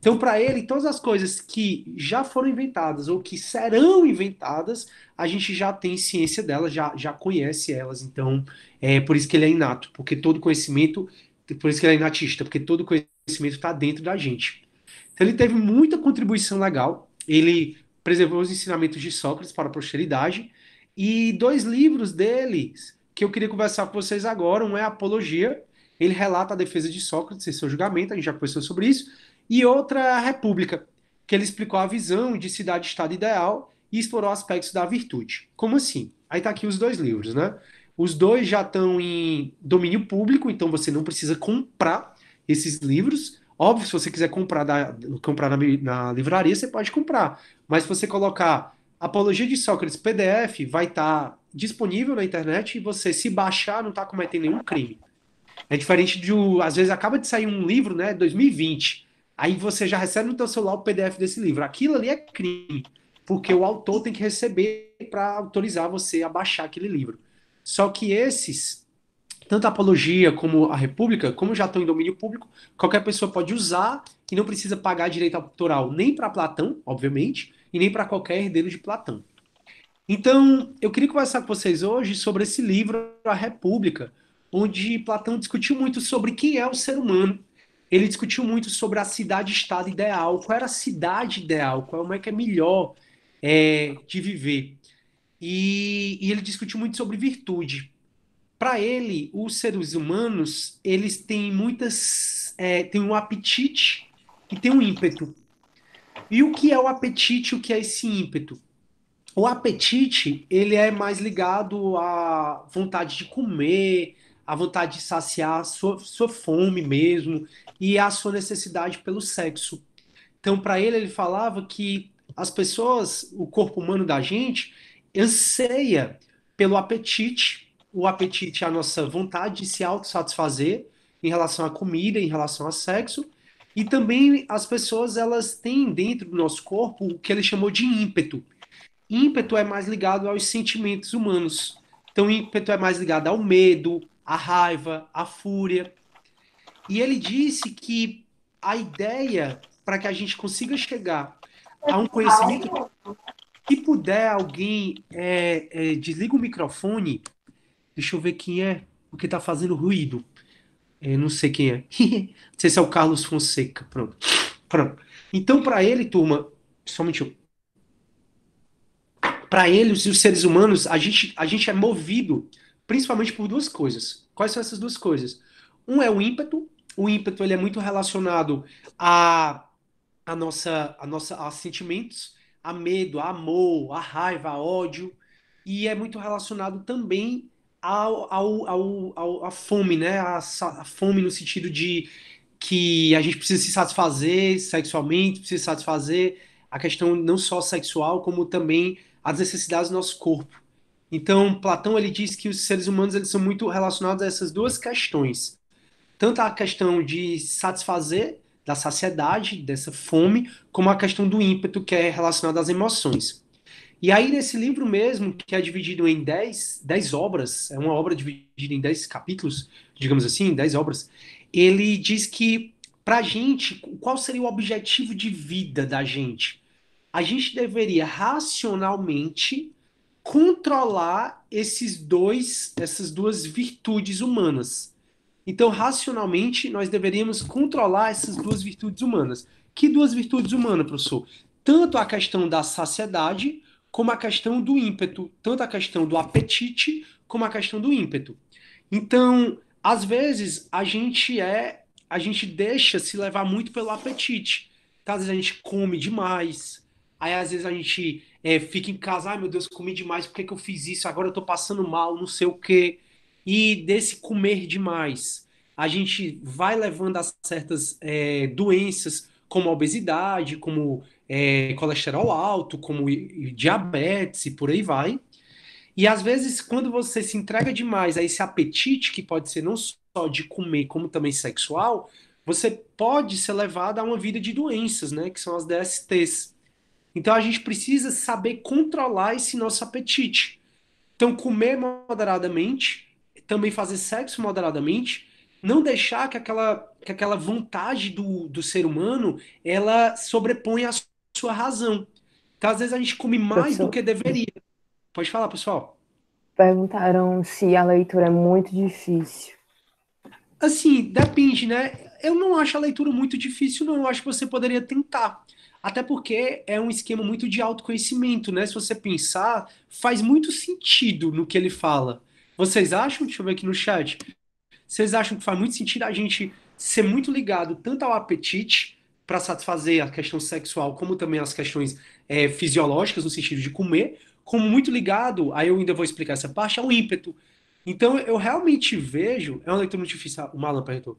Então, para ele, todas as coisas que já foram inventadas ou que serão inventadas, a gente já tem ciência delas, já, já conhece elas. Então, é por isso que ele é inato, porque todo conhecimento, por isso que ele é inatista, porque todo conhecimento está dentro da gente. Então, ele teve muita contribuição legal. Ele preservou os ensinamentos de Sócrates para a posteridade, e dois livros deles que eu queria conversar com vocês agora, um é Apologia, ele relata a defesa de Sócrates e seu julgamento, a gente já conversou sobre isso, e outra é a República, que ele explicou a visão de cidade-estado ideal e explorou aspectos da virtude. Como assim? Aí tá aqui os dois livros, né? Os dois já estão em domínio público, então você não precisa comprar esses livros, Óbvio, se você quiser comprar, da, comprar na, na livraria, você pode comprar. Mas se você colocar Apologia de Sócrates PDF, vai estar tá disponível na internet e você, se baixar, não está cometendo nenhum crime. É diferente de, às vezes, acaba de sair um livro, né, 2020, aí você já recebe no teu celular o PDF desse livro. Aquilo ali é crime, porque o autor tem que receber para autorizar você a baixar aquele livro. Só que esses tanto a apologia como a república, como já estão em domínio público, qualquer pessoa pode usar e não precisa pagar direito autoral nem para Platão, obviamente, e nem para qualquer herdeiro de Platão. Então, eu queria conversar com vocês hoje sobre esse livro, A República, onde Platão discutiu muito sobre quem é o ser humano. Ele discutiu muito sobre a cidade-estado ideal, qual era a cidade ideal, qual é que é melhor é, de viver. E, e ele discutiu muito sobre virtude para ele, os seres humanos, eles têm muitas. É, têm um apetite e tem um ímpeto. E o que é o apetite, o que é esse ímpeto? O apetite, ele é mais ligado à vontade de comer, à vontade de saciar sua, sua fome mesmo e à sua necessidade pelo sexo. Então, para ele, ele falava que as pessoas, o corpo humano da gente, anseia pelo apetite o apetite a nossa vontade de se autossatisfazer em relação à comida, em relação a sexo. E também as pessoas elas têm dentro do nosso corpo o que ele chamou de ímpeto. Ímpeto é mais ligado aos sentimentos humanos. Então, ímpeto é mais ligado ao medo, à raiva, à fúria. E ele disse que a ideia para que a gente consiga chegar a um conhecimento que puder alguém é, é, desliga o microfone Deixa eu ver quem é, porque tá fazendo ruído. É, não sei quem é. <laughs> não sei se é o Carlos Fonseca. Pronto. Pronto. Então, para ele, turma, somente Para ele, os, os seres humanos, a gente, a gente é movido principalmente por duas coisas. Quais são essas duas coisas? Um é o ímpeto. O ímpeto ele é muito relacionado a, a nossa, a nossa, a sentimentos, a medo, a amor, a raiva, a ódio. E é muito relacionado também ao, ao, ao, ao, à fome, né? A, a fome no sentido de que a gente precisa se satisfazer sexualmente, precisa se satisfazer a questão não só sexual, como também as necessidades do nosso corpo. Então, Platão ele diz que os seres humanos eles são muito relacionados a essas duas questões. Tanto a questão de satisfazer da saciedade, dessa fome, como a questão do ímpeto que é relacionada às emoções. E aí, nesse livro mesmo, que é dividido em 10, obras, é uma obra dividida em 10 capítulos, digamos assim, 10 obras, ele diz que, para a gente, qual seria o objetivo de vida da gente? A gente deveria racionalmente controlar esses dois, essas duas virtudes humanas. Então, racionalmente, nós deveríamos controlar essas duas virtudes humanas. Que duas virtudes humanas, professor? Tanto a questão da saciedade, como a questão do ímpeto, tanto a questão do apetite como a questão do ímpeto. Então, às vezes a gente é, a gente deixa se levar muito pelo apetite. Então, às vezes a gente come demais. Aí às vezes a gente é, fica em casa, ai meu Deus, comi demais, por que, que eu fiz isso? Agora eu tô passando mal, não sei o quê. E desse comer demais, a gente vai levando a certas é, doenças, como a obesidade, como é, colesterol alto, como diabetes e por aí vai. E às vezes, quando você se entrega demais a esse apetite, que pode ser não só de comer, como também sexual, você pode ser levado a uma vida de doenças, né? Que são as DSTs. Então a gente precisa saber controlar esse nosso apetite. Então, comer moderadamente, também fazer sexo moderadamente, não deixar que aquela, que aquela vontade do, do ser humano ela sobreponha a sua razão. Então, às vezes a gente come mais do que deveria. Pode falar, pessoal. Perguntaram se a leitura é muito difícil. Assim, depende, né? Eu não acho a leitura muito difícil, não. Eu acho que você poderia tentar. Até porque é um esquema muito de autoconhecimento, né? Se você pensar, faz muito sentido no que ele fala. Vocês acham? Deixa eu ver aqui no chat. Vocês acham que faz muito sentido a gente ser muito ligado tanto ao apetite para satisfazer a questão sexual, como também as questões é, fisiológicas, no sentido de comer, como muito ligado, aí eu ainda vou explicar essa parte, ao é ímpeto. Então, eu realmente vejo, é uma leitura muito difícil, ah, o Malan perguntou,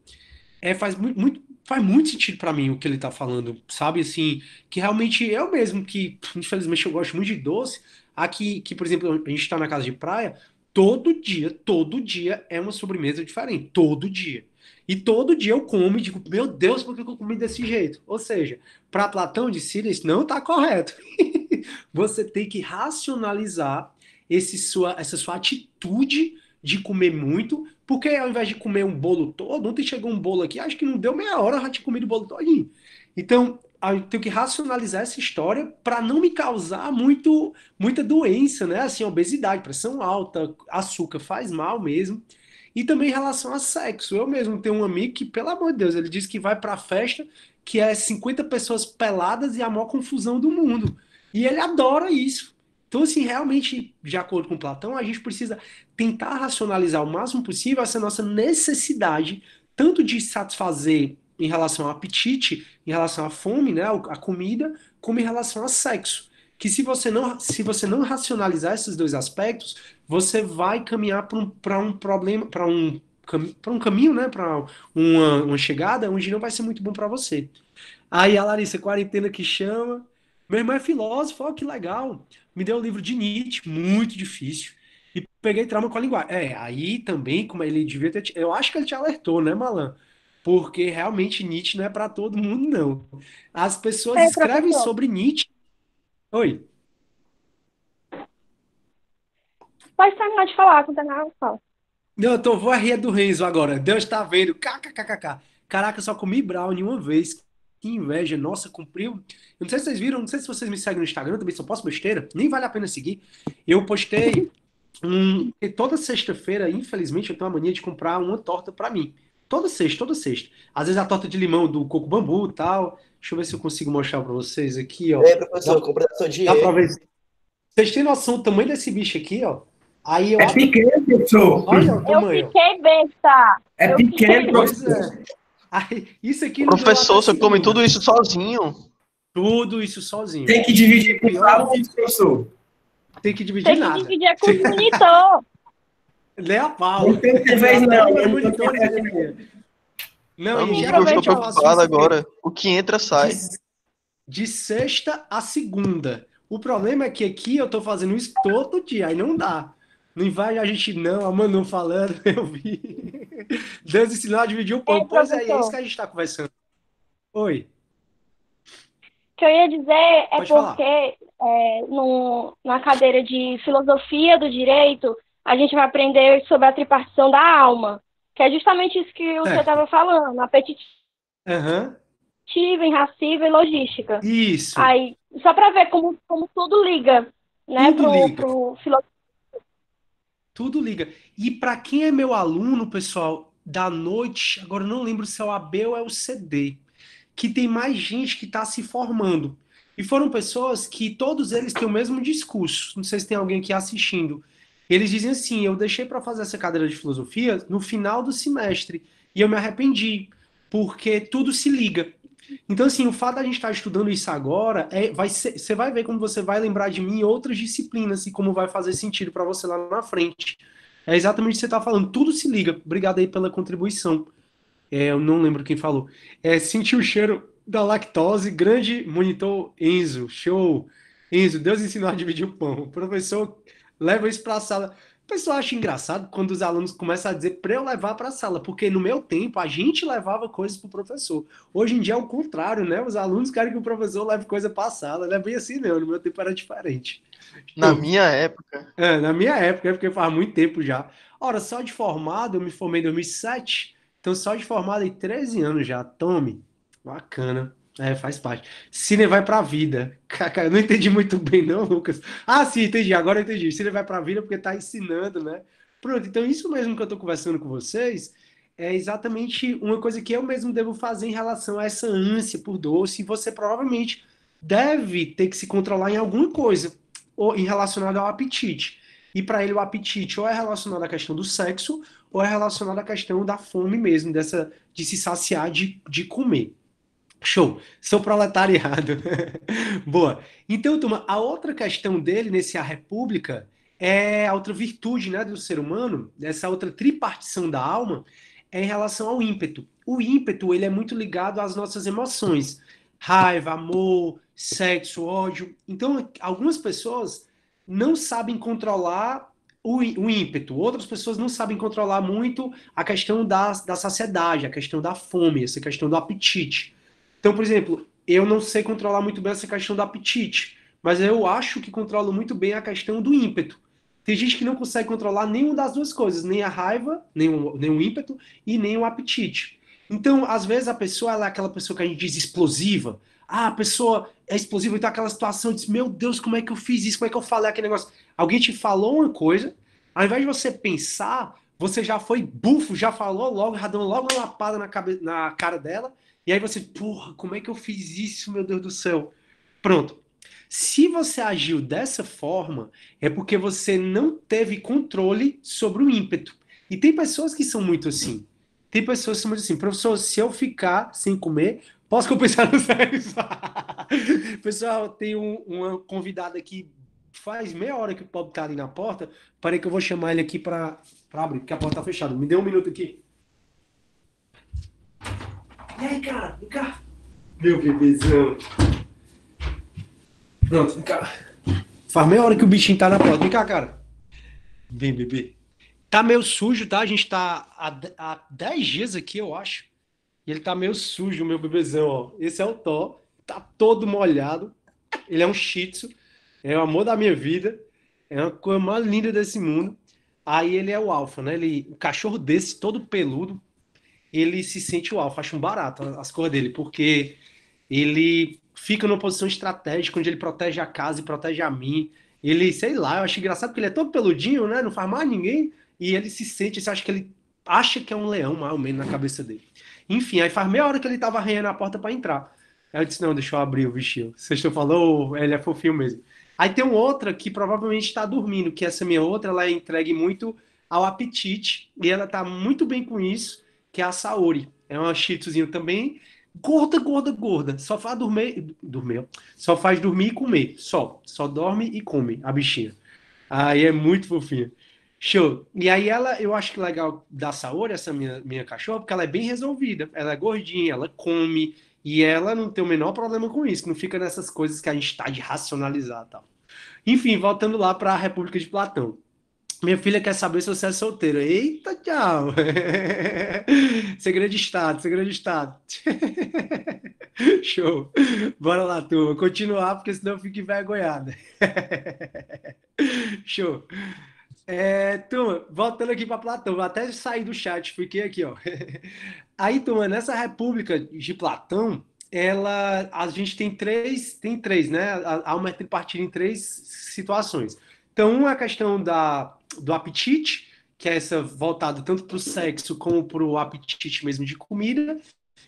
é, faz, muito, muito, faz muito sentido para mim o que ele tá falando, sabe, assim, que realmente eu mesmo, que infelizmente eu gosto muito de doce, aqui, que por exemplo, a gente tá na casa de praia, todo dia, todo dia é uma sobremesa diferente, todo dia. E todo dia eu como e digo, meu Deus, por que eu comi desse jeito? Ou seja, para Platão de Sirius, não está correto. <laughs> você tem que racionalizar sua, essa sua atitude de comer muito, porque ao invés de comer um bolo todo, ontem chegou um bolo aqui, acho que não deu meia hora, eu já tinha comido o bolo todinho. Então, eu tenho que racionalizar essa história para não me causar muito, muita doença, né? Assim, obesidade, pressão alta, açúcar faz mal mesmo. E também em relação a sexo. Eu mesmo tenho um amigo que, pelo amor de Deus, ele diz que vai pra festa que é 50 pessoas peladas e a maior confusão do mundo. E ele adora isso. Então, assim, realmente, de acordo com Platão, a gente precisa tentar racionalizar o máximo possível essa nossa necessidade, tanto de satisfazer em relação ao apetite, em relação à fome, né, a comida, como em relação a sexo que se você não, se você não racionalizar esses dois aspectos, você vai caminhar para um, um problema, para um, pra um caminho, né? Para uma, uma chegada onde não vai ser muito bom para você. Aí a Larissa, quarentena que chama. Meu irmão é filósofo, ó, que legal. Me deu o um livro de Nietzsche, muito difícil. E peguei trauma com a linguagem. É, aí também, como ele devia ter. Eu acho que ele te alertou, né, Malan? Porque realmente Nietzsche não é para todo mundo, não. As pessoas é escrevem sobre Nietzsche Oi. Pode terminar de falar, quando terminar eu falo. Não, eu tô varria do Renzo agora. Deus tá vendo. KKKKK. Caraca, só comi brownie uma vez. Que inveja. Nossa, cumpriu. Eu não sei se vocês viram, não sei se vocês me seguem no Instagram, também só posso besteira. Nem vale a pena seguir. Eu postei um... toda sexta-feira, infelizmente, eu tenho a mania de comprar uma torta para mim. Toda sexta, toda sexta. Às vezes a torta de limão do coco bambu e tal. Deixa eu ver se eu consigo mostrar para vocês aqui, ó. É, professor, dá, compra de. Dá para ver. Vocês têm noção do tamanho desse bicho aqui, ó? Aí eu é pequeno, professor. Olha o tamanho. Eu fiquei besta. É eu pequeno, professor. isso aqui professor, você come assim, tudo isso sozinho. Tudo isso sozinho. Tem que dividir com o professor. Tem que dividir nada. Tem que dividir é com o monitor. <laughs> Lê a pau. Não tem TV, não. É então monitor, é não, geralmente eu estou preocupado agora. O que entra, sai. De, de, sexta a segunda. O problema é que aqui eu estou fazendo isso todo dia, aí não dá. Não invade a gente, não, a Manu falando, <laughs> eu vi. Deus ensinou a dividir o pão. Pois é, é isso que a gente está conversando. Oi. O que eu ia dizer é Pode porque é, no, na cadeira de filosofia do direito, a gente vai aprender sobre a tripartição da alma. Que é justamente isso que você estava falando, apetitiva, uhum. enraciva e logística. Isso. Aí, só para ver como, como tudo liga, né, tudo pro, liga. pro filósofo. Tudo liga. E para quem é meu aluno, pessoal, da noite, agora não lembro se é o AB ou é o CD, que tem mais gente que está se formando. E foram pessoas que todos eles têm o mesmo discurso. Não sei se tem alguém aqui assistindo eles dizem assim: eu deixei para fazer essa cadeira de filosofia no final do semestre e eu me arrependi, porque tudo se liga. Então, assim, o fato da gente estar tá estudando isso agora, é, vai ser, você vai ver como você vai lembrar de mim em outras disciplinas e como vai fazer sentido para você lá na frente. É exatamente o que você está falando, tudo se liga. Obrigado aí pela contribuição. É, eu não lembro quem falou. É, senti o cheiro da lactose, grande monitor Enzo, show. Enzo, Deus ensinou a dividir o pão. Professor Leva isso para a sala. O pessoal acha engraçado quando os alunos começam a dizer para eu levar para a sala, porque no meu tempo a gente levava coisas para o professor. Hoje em dia é o contrário, né? Os alunos querem que o professor leve coisa para a sala. Não é bem assim, não. No meu tempo era diferente. Na então, minha época. É, na minha época, é porque faz muito tempo já. Ora, só de formado, eu me formei em 2007, então só de formado em 13 anos já. Tome, bacana. É, faz parte. Cine vai pra vida. <laughs> Cara, eu não entendi muito bem, não, Lucas. Ah, sim, entendi. Agora eu entendi. Cine vai pra vida porque tá ensinando, né? Pronto, então isso mesmo que eu tô conversando com vocês é exatamente uma coisa que eu mesmo devo fazer em relação a essa ânsia por doce. E você provavelmente deve ter que se controlar em alguma coisa ou em relacionado ao apetite. E para ele o apetite ou é relacionado à questão do sexo ou é relacionado à questão da fome mesmo, dessa de se saciar de, de comer. Show, sou proletariado. <laughs> Boa. Então, turma, a outra questão dele nesse A República é a outra virtude né, do ser humano, dessa outra tripartição da alma, é em relação ao ímpeto. O ímpeto ele é muito ligado às nossas emoções. Raiva, amor, sexo, ódio. Então, algumas pessoas não sabem controlar o, ímpeto. Outras pessoas não sabem controlar muito a questão da, da saciedade, a questão da fome, essa questão do apetite. Então, por exemplo, eu não sei controlar muito bem essa questão do apetite, mas eu acho que controlo muito bem a questão do ímpeto. Tem gente que não consegue controlar nenhuma das duas coisas, nem a raiva, nem o, nem o ímpeto e nem o apetite. Então, às vezes, a pessoa é aquela pessoa que a gente diz explosiva. Ah, a pessoa é explosiva, então aquela situação diz, meu Deus, como é que eu fiz isso? Como é que eu falei aquele negócio? Alguém te falou uma coisa, ao invés de você pensar, você já foi bufo, já falou logo, já deu logo uma lapada na, cabe... na cara dela, e aí você, porra, como é que eu fiz isso, meu Deus do céu? Pronto. Se você agiu dessa forma, é porque você não teve controle sobre o ímpeto. E tem pessoas que são muito assim. Tem pessoas que são muito assim, professor, se eu ficar sem comer, posso compensar no sexo? <laughs> Pessoal, tem um, uma convidada aqui, faz meia hora que o Bob tá ali na porta. Parei que eu vou chamar ele aqui para abrir, porque a porta tá fechada. Me dê um minuto aqui. E aí, cara, vem cá. Meu bebezão. Pronto, vem cá. Faz meia hora que o bichinho tá na porta. Vem cá, cara. Vem, bebê. Tá meio sujo, tá? A gente tá há, há 10 dias aqui, eu acho. E ele tá meio sujo, meu bebezão, ó. Esse é o Tó. Tá todo molhado. Ele é um shih tzu. É o amor da minha vida. É a coisa mais linda desse mundo. Aí ele é o alfa, né? Ele, um cachorro desse, todo peludo, ele se sente o alfa, acho um barato as cores dele, porque ele fica numa posição estratégica onde ele protege a casa e protege a mim. Ele, sei lá, eu acho engraçado porque ele é todo peludinho, né? Não faz mais ninguém. E ele se sente, você acha que ele acha que é um leão, mais ou menos, na cabeça dele. Enfim, aí faz meia hora que ele tava arranhando a porta para entrar. Aí eu disse, não, deixa eu abrir o bichinho. Você estão falou, ele é fofinho mesmo. Aí tem outra que provavelmente está dormindo, que essa minha outra, ela é entregue muito ao apetite. E ela tá muito bem com isso que é a Saori. É uma shih também, gorda, gorda, gorda. Só faz dormir, dormir, só faz dormir e comer, só. Só dorme e come a bichinha. Aí é muito fofinha. Show. E aí ela, eu acho que legal da Saori, essa minha, minha cachorra, porque ela é bem resolvida. Ela é gordinha, ela come e ela não tem o menor problema com isso, não fica nessas coisas que a gente está de racionalizar, tal. Enfim, voltando lá para a República de Platão. Minha filha quer saber se você é solteiro. Eita, tchau. <laughs> segredo de Estado, segredo de Estado. <laughs> Show. Bora lá, turma. Continuar, porque senão eu fico envergonhada. <laughs> Show. É, turma, voltando aqui para Platão, vou até sair do chat, fiquei aqui, ó. Aí, turma, nessa República de Platão, ela, a gente tem três, tem três, né? Há uma é tripartida em três situações. Então, uma é a questão da do apetite, que é essa voltada tanto para o sexo como para o apetite mesmo de comida,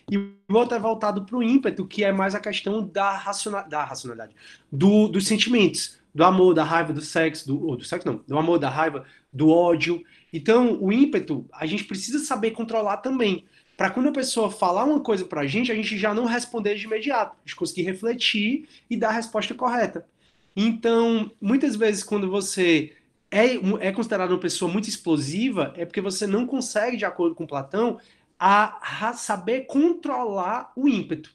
e o outro é voltado para o ímpeto, que é mais a questão da, racional da racionalidade, do, dos sentimentos, do amor, da raiva, do sexo, do, ou do sexo não, do amor, da raiva, do ódio. Então, o ímpeto, a gente precisa saber controlar também, para quando a pessoa falar uma coisa para a gente, a gente já não responder de imediato, a gente conseguir refletir e dar a resposta correta. Então, muitas vezes, quando você é, é considerado uma pessoa muito explosiva é porque você não consegue, de acordo com Platão, a, a saber controlar o ímpeto.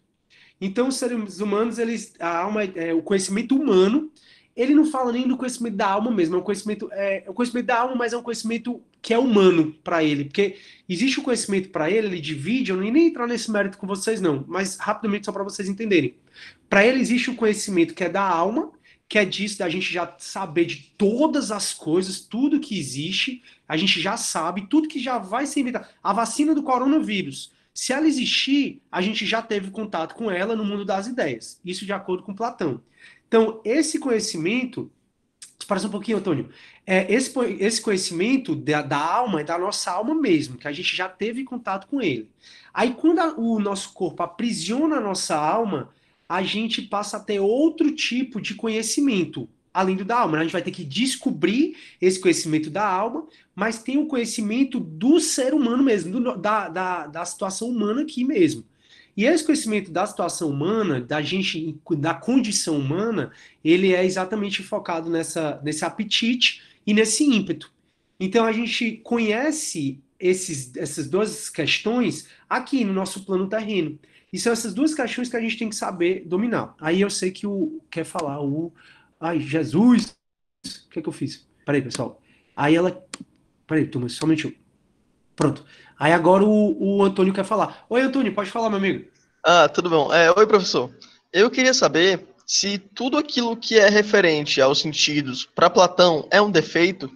Então, os seres humanos, eles, a alma, é, o conhecimento humano, ele não fala nem do conhecimento da alma mesmo, é um conhecimento, é, é um conhecimento da alma, mas é um conhecimento que é humano para ele, porque existe o conhecimento para ele, ele divide, eu não vou nem entrar nesse mérito com vocês não, mas rapidamente só para vocês entenderem. Para ele existe o conhecimento que é da alma que é disso da gente já saber de todas as coisas, tudo que existe, a gente já sabe, tudo que já vai ser inventado. A vacina do coronavírus, se ela existir, a gente já teve contato com ela no mundo das ideias. Isso de acordo com Platão. Então, esse conhecimento, parece um pouquinho, Antônio, é esse, esse conhecimento da, da alma é da nossa alma mesmo, que a gente já teve contato com ele. Aí, quando a, o nosso corpo aprisiona a nossa alma, a gente passa a ter outro tipo de conhecimento, além do da alma. Né? A gente vai ter que descobrir esse conhecimento da alma, mas tem o conhecimento do ser humano mesmo, do, da, da, da situação humana aqui mesmo. E esse conhecimento da situação humana, da gente, da condição humana, ele é exatamente focado nessa, nesse apetite e nesse ímpeto. Então a gente conhece esses, essas duas questões aqui no nosso plano terreno. E são essas duas questões que a gente tem que saber dominar. Aí eu sei que o quer falar o ai, Jesus, o que é que eu fiz? Peraí, pessoal. Aí ela Peraí, turma, somente eu. Pronto. Aí agora o, o Antônio quer falar. Oi, Antônio, pode falar, meu amigo. Ah, tudo bom. É, oi, professor. Eu queria saber se tudo aquilo que é referente aos sentidos para Platão é um defeito?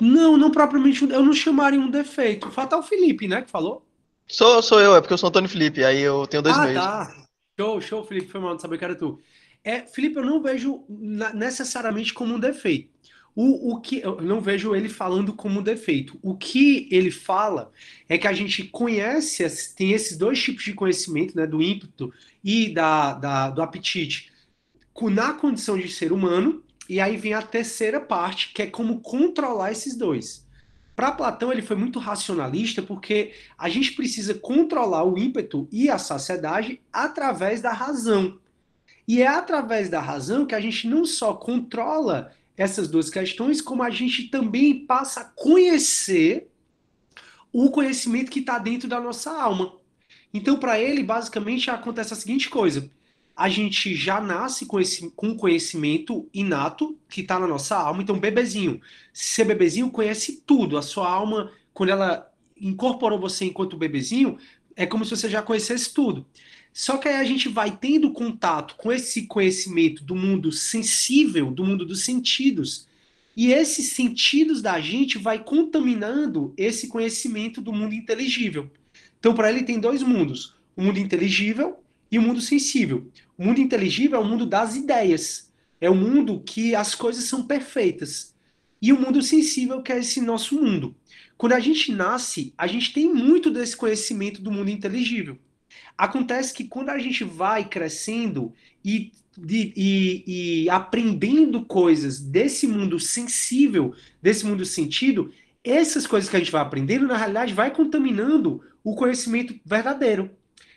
Não, não propriamente. Eu não chamaria um defeito. Fatal Felipe, né, que falou? Sou, sou eu, é porque eu sou o Antônio Felipe, aí eu tenho dois ah, Tá. Show, show, Felipe, foi mal, não sabia que era tu. É, Felipe, eu não vejo necessariamente como um defeito. O, o que eu não vejo ele falando como um defeito. O que ele fala é que a gente conhece, tem esses dois tipos de conhecimento, né, do ímpeto e da, da, do apetite, na condição de ser humano, e aí vem a terceira parte, que é como controlar esses dois. Para Platão, ele foi muito racionalista porque a gente precisa controlar o ímpeto e a saciedade através da razão. E é através da razão que a gente não só controla essas duas questões, como a gente também passa a conhecer o conhecimento que está dentro da nossa alma. Então, para ele, basicamente, acontece a seguinte coisa: a gente já nasce com, esse, com conhecimento inato que está na nossa alma. Então, bebezinho, ser bebezinho conhece tudo. A sua alma, quando ela incorporou você enquanto bebezinho, é como se você já conhecesse tudo. Só que aí a gente vai tendo contato com esse conhecimento do mundo sensível, do mundo dos sentidos. E esses sentidos da gente vai contaminando esse conhecimento do mundo inteligível. Então, para ele tem dois mundos: o mundo inteligível e o mundo sensível. O mundo inteligível é o mundo das ideias. É o mundo que as coisas são perfeitas. E o mundo sensível, que é esse nosso mundo. Quando a gente nasce, a gente tem muito desse conhecimento do mundo inteligível. Acontece que quando a gente vai crescendo e, e, e aprendendo coisas desse mundo sensível, desse mundo sentido, essas coisas que a gente vai aprendendo, na realidade, vai contaminando o conhecimento verdadeiro.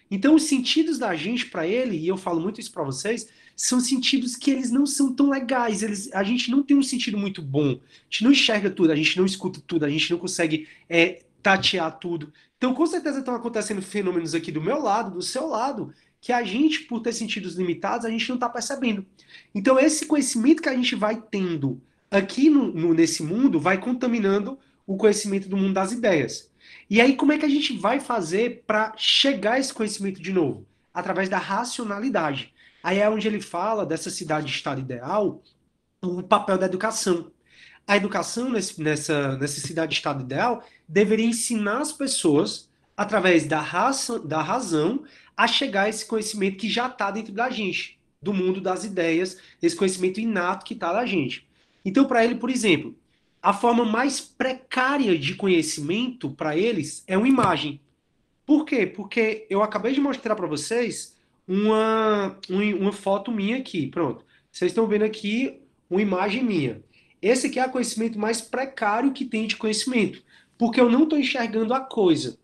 Então, os sentidos da gente para ele, e eu falo muito isso para vocês, são sentidos que eles não são tão legais. Eles, a gente não tem um sentido muito bom. A gente não enxerga tudo, a gente não escuta tudo, a gente não consegue é, tatear tudo. Então, com certeza estão acontecendo fenômenos aqui do meu lado, do seu lado, que a gente, por ter sentidos limitados, a gente não está percebendo. Então, esse conhecimento que a gente vai tendo aqui no, no, nesse mundo vai contaminando o conhecimento do mundo das ideias. E aí, como é que a gente vai fazer para chegar a esse conhecimento de novo? Através da racionalidade. Aí é onde ele fala dessa cidade-estado ideal, o papel da educação. A educação nesse, nessa, nessa cidade-estado ideal deveria ensinar as pessoas, através da, raça, da razão, a chegar a esse conhecimento que já está dentro da gente, do mundo das ideias, esse conhecimento inato que está na gente. Então, para ele, por exemplo, a forma mais precária de conhecimento para eles é uma imagem. Por quê? Porque eu acabei de mostrar para vocês uma, uma foto minha aqui. Pronto. Vocês estão vendo aqui uma imagem minha. Esse aqui é o conhecimento mais precário que tem de conhecimento, porque eu não estou enxergando a coisa.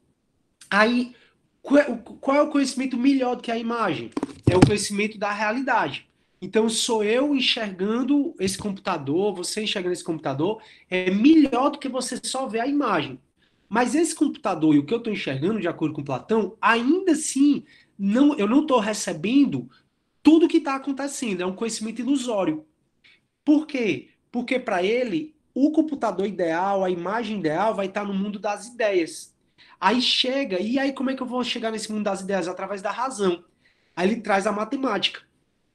Aí, qual é o conhecimento melhor do que a imagem? É o conhecimento da realidade. Então, sou eu enxergando esse computador, você enxergando esse computador, é melhor do que você só ver a imagem. Mas esse computador e o que eu estou enxergando, de acordo com Platão, ainda assim, não, eu não estou recebendo tudo o que está acontecendo. É um conhecimento ilusório. Por quê? Porque para ele, o computador ideal, a imagem ideal, vai estar tá no mundo das ideias. Aí chega, e aí como é que eu vou chegar nesse mundo das ideias? Através da razão. Aí ele traz a matemática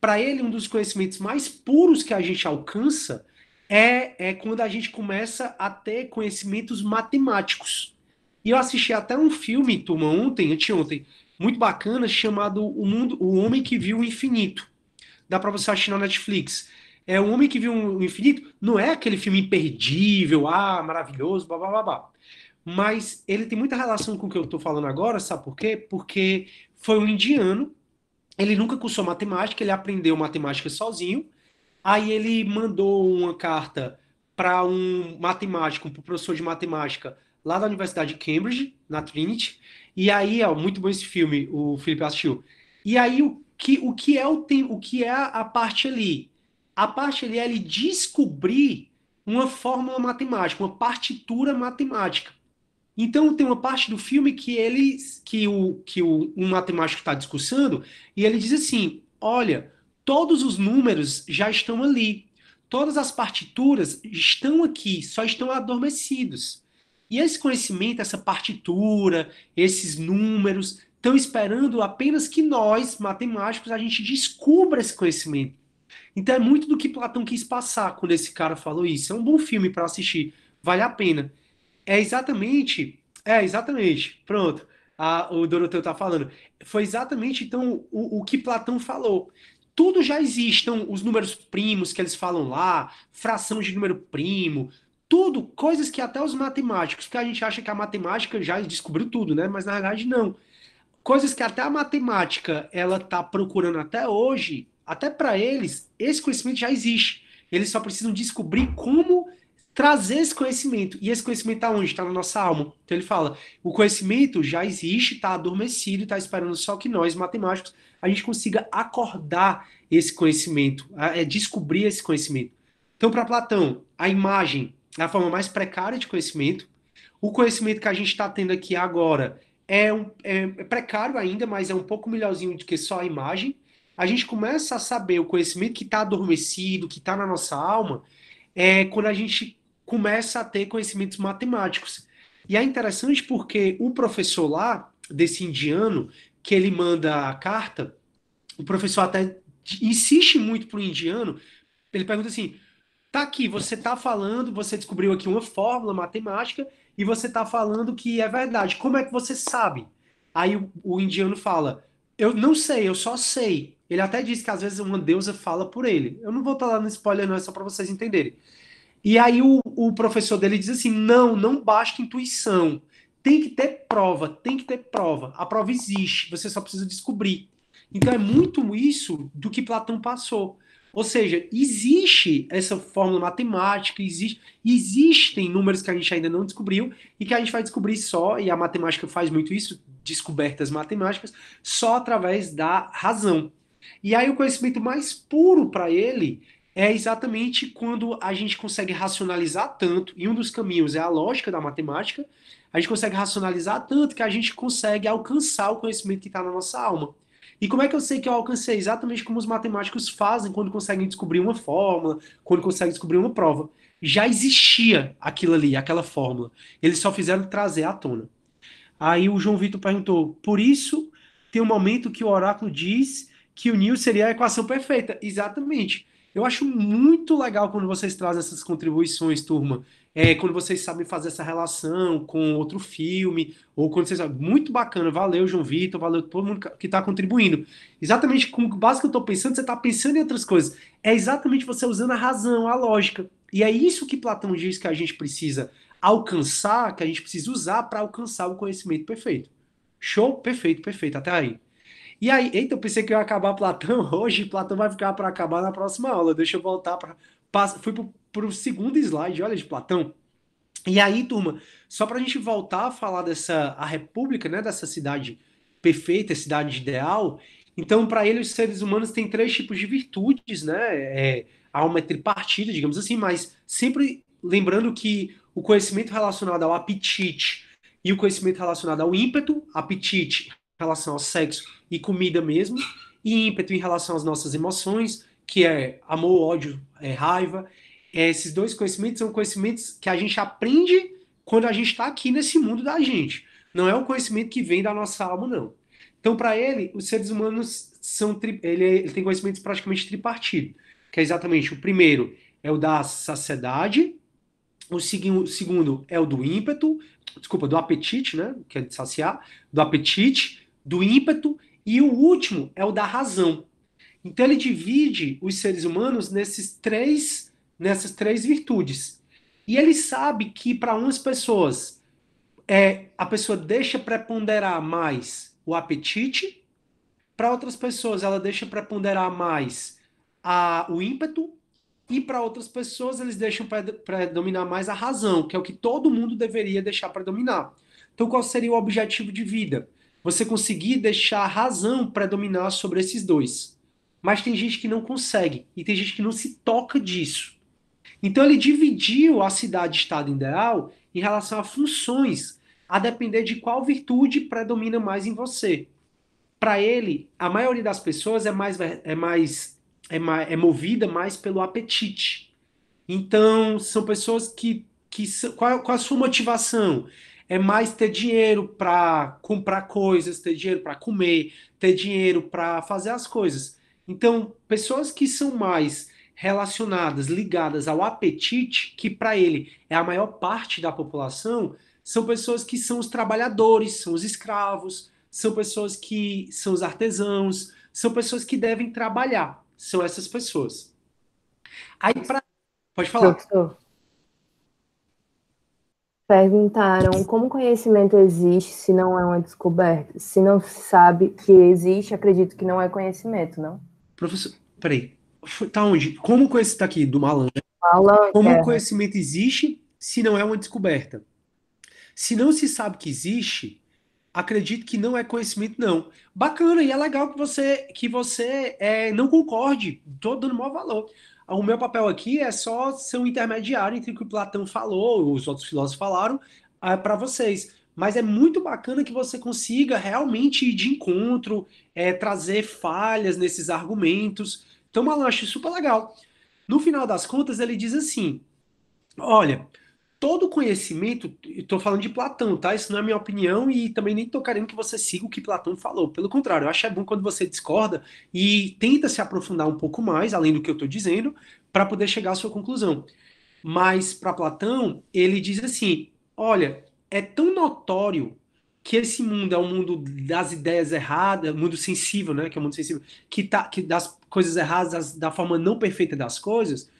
para ele, um dos conhecimentos mais puros que a gente alcança é, é quando a gente começa a ter conhecimentos matemáticos. E eu assisti até um filme, turma, ontem, anteontem, muito bacana, chamado O Mundo, O Homem que Viu o Infinito. Dá para você assistir na Netflix. É O Homem que Viu o Infinito, não é aquele filme imperdível, ah, maravilhoso, blá blá blá blá. Mas ele tem muita relação com o que eu estou falando agora, sabe por quê? Porque foi um indiano ele nunca cursou matemática, ele aprendeu matemática sozinho. Aí ele mandou uma carta para um matemático, um professor de matemática lá da Universidade de Cambridge, na Trinity. E aí, ó, muito bom esse filme, o Felipe assistiu. E aí o que, o que é o o que é a parte ali? A parte ali é ele descobrir uma fórmula matemática, uma partitura matemática. Então tem uma parte do filme que ele que o que o um matemático está discussando e ele diz assim: "Olha, todos os números já estão ali. Todas as partituras estão aqui, só estão adormecidos. E esse conhecimento, essa partitura, esses números estão esperando apenas que nós, matemáticos, a gente descubra esse conhecimento. Então é muito do que Platão quis passar quando esse cara falou isso. É um bom filme para assistir, vale a pena. É exatamente, é exatamente, pronto. A, o Doroteu está falando. Foi exatamente então o, o que Platão falou tudo já existe. os números primos que eles falam lá, fração de número primo, tudo, coisas que até os matemáticos, que a gente acha que a matemática já descobriu tudo, né? Mas na verdade não. Coisas que até a matemática ela tá procurando até hoje, até para eles, esse conhecimento já existe. Eles só precisam descobrir como trazer esse conhecimento. E esse conhecimento está onde? Está na nossa alma. Então ele fala: o conhecimento já existe, está adormecido, está esperando só que nós, matemáticos, a gente consiga acordar esse conhecimento, é, descobrir esse conhecimento. Então, para Platão, a imagem é a forma mais precária de conhecimento. O conhecimento que a gente está tendo aqui agora é, um, é, é precário ainda, mas é um pouco melhorzinho do que só a imagem. A gente começa a saber o conhecimento que está adormecido, que está na nossa alma, é quando a gente começa a ter conhecimentos matemáticos. E é interessante porque o professor lá, desse indiano, que ele manda a carta, o professor até insiste muito pro indiano, ele pergunta assim: tá aqui, você tá falando, você descobriu aqui uma fórmula matemática e você tá falando que é verdade. Como é que você sabe? Aí o, o indiano fala: eu não sei, eu só sei. Ele até diz que às vezes uma deusa fala por ele. Eu não vou estar lá no spoiler, não, é só para vocês entenderem. E aí o, o professor dele diz assim: não, não basta intuição. Tem que ter prova, tem que ter prova. A prova existe, você só precisa descobrir. Então é muito isso do que Platão passou. Ou seja, existe essa fórmula matemática, existe, existem números que a gente ainda não descobriu e que a gente vai descobrir só, e a matemática faz muito isso, descobertas matemáticas, só através da razão. E aí o conhecimento mais puro para ele é exatamente quando a gente consegue racionalizar tanto, e um dos caminhos é a lógica da matemática, a gente consegue racionalizar tanto que a gente consegue alcançar o conhecimento que está na nossa alma. E como é que eu sei que eu alcancei? Exatamente como os matemáticos fazem quando conseguem descobrir uma fórmula, quando conseguem descobrir uma prova. Já existia aquilo ali, aquela fórmula. Eles só fizeram trazer à tona. Aí o João Vitor perguntou: por isso tem um momento que o oráculo diz que o Newton seria a equação perfeita. Exatamente. Eu acho muito legal quando vocês trazem essas contribuições, turma. É, quando vocês sabem fazer essa relação com outro filme, ou quando vocês sabem. Muito bacana. Valeu, João Vitor, valeu todo mundo que está contribuindo. Exatamente com base que eu estou pensando, você está pensando em outras coisas. É exatamente você usando a razão, a lógica. E é isso que Platão diz que a gente precisa alcançar, que a gente precisa usar para alcançar o conhecimento perfeito. Show? Perfeito, perfeito. Até aí. E aí, eita, eu pensei que eu ia acabar Platão <laughs> hoje, Platão vai ficar para acabar na próxima aula. Deixa eu voltar para. Fui para o segundo slide, olha, de Platão. E aí, turma, só para a gente voltar a falar dessa a República, né, dessa cidade perfeita, cidade ideal. Então, para ele, os seres humanos têm três tipos de virtudes, né? É, alma uma tripartida, digamos assim, mas sempre lembrando que o conhecimento relacionado ao apetite e o conhecimento relacionado ao ímpeto, apetite em relação ao sexo, e comida mesmo, e ímpeto em relação às nossas emoções, que é amor, ódio, é raiva. Esses dois conhecimentos são conhecimentos que a gente aprende quando a gente está aqui nesse mundo da gente. Não é um conhecimento que vem da nossa alma, não. Então, para ele, os seres humanos são. Tri... Ele, é, ele tem conhecimentos praticamente tripartidos, que é exatamente o primeiro é o da saciedade, o segundo é o do ímpeto, desculpa, do apetite, né? Que é de saciar, do apetite, do ímpeto e o último é o da razão. Então ele divide os seres humanos nesses três, nessas três virtudes. E ele sabe que para umas pessoas é, a pessoa deixa preponderar mais o apetite, para outras pessoas ela deixa preponderar mais a, o ímpeto, e para outras pessoas eles deixam predominar mais a razão, que é o que todo mundo deveria deixar predominar. Então qual seria o objetivo de vida? você conseguir deixar a razão predominar sobre esses dois. Mas tem gente que não consegue e tem gente que não se toca disso. Então ele dividiu a cidade-estado ideal em relação a funções, a depender de qual virtude predomina mais em você. Para ele, a maioria das pessoas é mais, é mais é, mais, é movida mais pelo apetite. Então, são pessoas que. que qual, qual a sua motivação? é mais ter dinheiro para comprar coisas, ter dinheiro para comer, ter dinheiro para fazer as coisas. Então, pessoas que são mais relacionadas, ligadas ao apetite, que para ele é a maior parte da população, são pessoas que são os trabalhadores, são os escravos, são pessoas que são os artesãos, são pessoas que devem trabalhar, são essas pessoas. Aí para pode falar. Perguntaram como conhecimento existe se não é uma descoberta? Se não se sabe que existe, acredito que não é conhecimento, não? Professor, peraí. Tá onde? Como o conhecimento tá aqui, do Malan? Malan é. como é. o conhecimento existe se não é uma descoberta? Se não se sabe que existe, acredito que não é conhecimento, não. Bacana, e é legal que você, que você é, não concorde. Tô dando maior valor o meu papel aqui é só ser um intermediário entre o que o Platão falou, os outros filósofos falaram, ah, para vocês. Mas é muito bacana que você consiga realmente ir de encontro, é, trazer falhas nesses argumentos. Então, Malan, acho super legal. No final das contas, ele diz assim: olha, todo conhecimento, estou falando de Platão, tá? Isso não é minha opinião e também nem estou querendo que você siga o que Platão falou. Pelo contrário, eu acho é bom quando você discorda e tenta se aprofundar um pouco mais, além do que eu estou dizendo, para poder chegar à sua conclusão. Mas para Platão, ele diz assim: olha, é tão notório que esse mundo é um mundo das ideias erradas, mundo sensível, né? Que é o um mundo sensível, que tá, que das coisas erradas, das, da forma não perfeita das coisas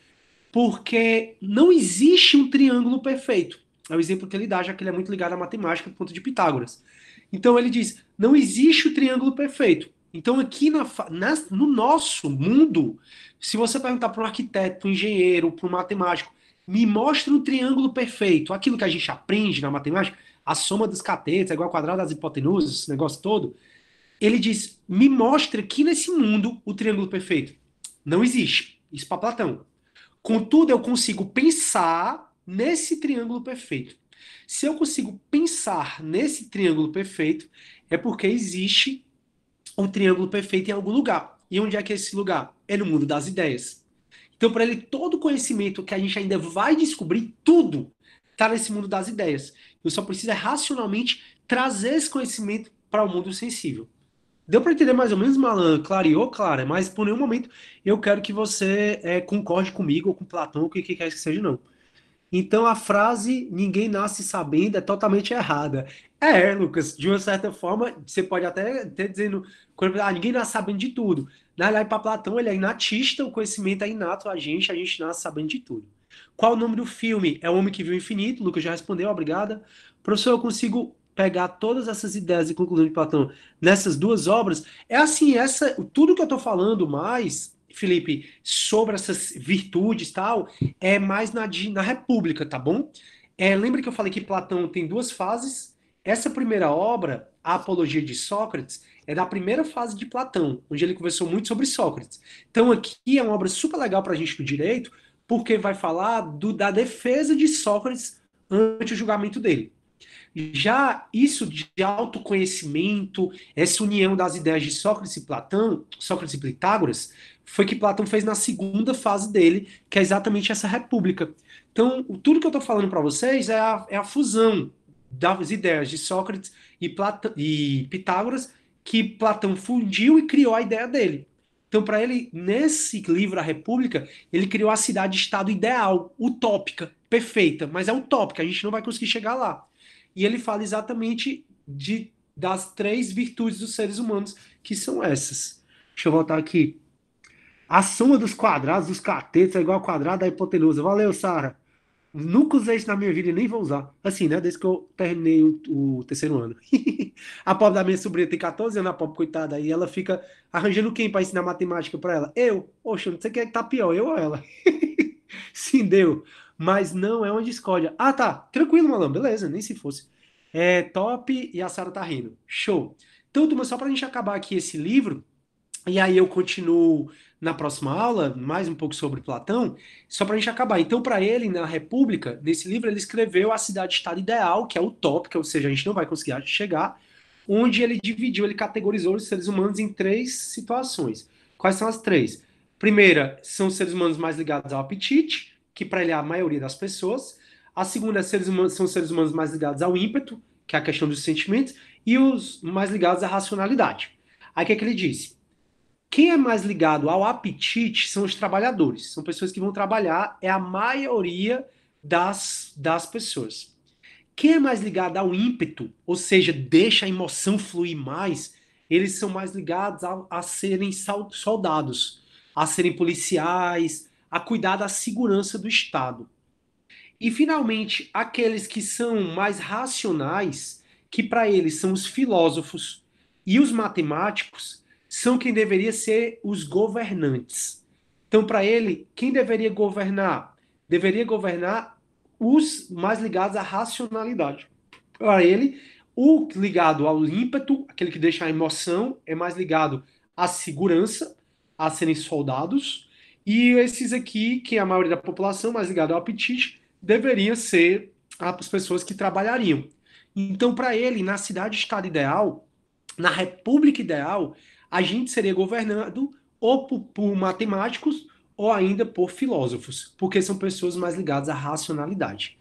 porque não existe um triângulo perfeito. É o exemplo que ele dá, já que ele é muito ligado à matemática do ponto de Pitágoras. Então ele diz: não existe o triângulo perfeito. Então, aqui na, na, no nosso mundo, se você perguntar para um arquiteto, para um engenheiro, para um matemático, me mostre um triângulo perfeito, aquilo que a gente aprende na matemática, a soma dos catetos é igual ao quadrado das hipotenusas, esse negócio todo, ele diz: me mostre aqui nesse mundo o triângulo perfeito. Não existe. Isso para Platão. Contudo, eu consigo pensar nesse triângulo perfeito. Se eu consigo pensar nesse triângulo perfeito, é porque existe um triângulo perfeito em algum lugar. E onde é que é esse lugar? É no mundo das ideias. Então, para ele, todo conhecimento que a gente ainda vai descobrir, tudo está nesse mundo das ideias. Eu só preciso é racionalmente trazer esse conhecimento para o mundo sensível. Deu para entender mais ou menos, Malan? Clareou, Clara, é mas por nenhum momento eu quero que você é, concorde comigo ou com Platão, o que quer que seja, não. Então a frase ninguém nasce sabendo é totalmente errada. É, Lucas, de uma certa forma, você pode até ter dizendo, quando, ah, ninguém nasce sabendo de tudo. Na verdade, para Platão, ele é inatista, o conhecimento é inato a gente, a gente nasce sabendo de tudo. Qual o nome do filme? É O Homem que Viu o Infinito, Lucas já respondeu, obrigada. Professor, eu consigo pegar todas essas ideias e conclusões de Platão nessas duas obras, é assim, essa, tudo que eu estou falando mais, Felipe, sobre essas virtudes tal, é mais na, na República, tá bom? É, lembra que eu falei que Platão tem duas fases? Essa primeira obra, A Apologia de Sócrates, é da primeira fase de Platão, onde ele conversou muito sobre Sócrates. Então aqui é uma obra super legal para a gente do direito, porque vai falar do, da defesa de Sócrates ante o julgamento dele. Já isso de autoconhecimento, essa união das ideias de Sócrates e Platão, Sócrates e Pitágoras, foi que Platão fez na segunda fase dele, que é exatamente essa república. Então, tudo que eu estou falando para vocês é a, é a, fusão das ideias de Sócrates e, Platão, e Pitágoras, que Platão fundiu e criou a ideia dele. Então, para ele, nesse livro A República, ele criou a cidade-estado ideal, utópica, perfeita, mas é utópica, a gente não vai conseguir chegar lá e ele fala exatamente de, das três virtudes dos seres humanos, que são essas. Deixa eu voltar aqui. A soma dos quadrados dos catetos é igual ao quadrado da hipotenusa. Valeu, Sara. Nunca usei isso na minha vida e nem vou usar. Assim, né? Desde que eu terminei o, o terceiro ano. <laughs> a pobre da minha sobrinha tem 14 anos, a pobre coitada. aí ela fica arranjando quem para ensinar matemática para ela? Eu? Oxe, não sei quem é que tá pior, eu ou ela? <laughs> Sim, deu mas não é uma discórdia. Ah, tá, tranquilo, malandro, beleza, nem se fosse. É top e a Sara tá rindo. Show. Então, turma, só pra gente acabar aqui esse livro, e aí eu continuo na próxima aula, mais um pouco sobre Platão, só para a gente acabar. Então, para ele, na República, nesse livro, ele escreveu a cidade-estado ideal, que é o utópica, ou seja, a gente não vai conseguir chegar, onde ele dividiu, ele categorizou os seres humanos em três situações. Quais são as três? Primeira, são os seres humanos mais ligados ao apetite que para ele é a maioria das pessoas. A segunda é seres humanos, são seres humanos mais ligados ao ímpeto, que é a questão dos sentimentos, e os mais ligados à racionalidade. Aí o que, é que ele disse? Quem é mais ligado ao apetite são os trabalhadores, são pessoas que vão trabalhar, é a maioria das, das pessoas. Quem é mais ligado ao ímpeto, ou seja, deixa a emoção fluir mais, eles são mais ligados a, a serem soldados, a serem policiais, a cuidar da segurança do Estado. E, finalmente, aqueles que são mais racionais, que para eles são os filósofos e os matemáticos, são quem deveria ser os governantes. Então, para ele, quem deveria governar? Deveria governar os mais ligados à racionalidade. Para ele, o ligado ao ímpeto, aquele que deixa a emoção, é mais ligado à segurança, a serem soldados, e esses aqui, que é a maioria da população, mais ligada ao apetite, deveriam ser as pessoas que trabalhariam. Então, para ele, na cidade-estado ideal, na república ideal, a gente seria governado ou por, por, matemáticos ou ainda por filósofos, porque são pessoas mais ligadas à racionalidade.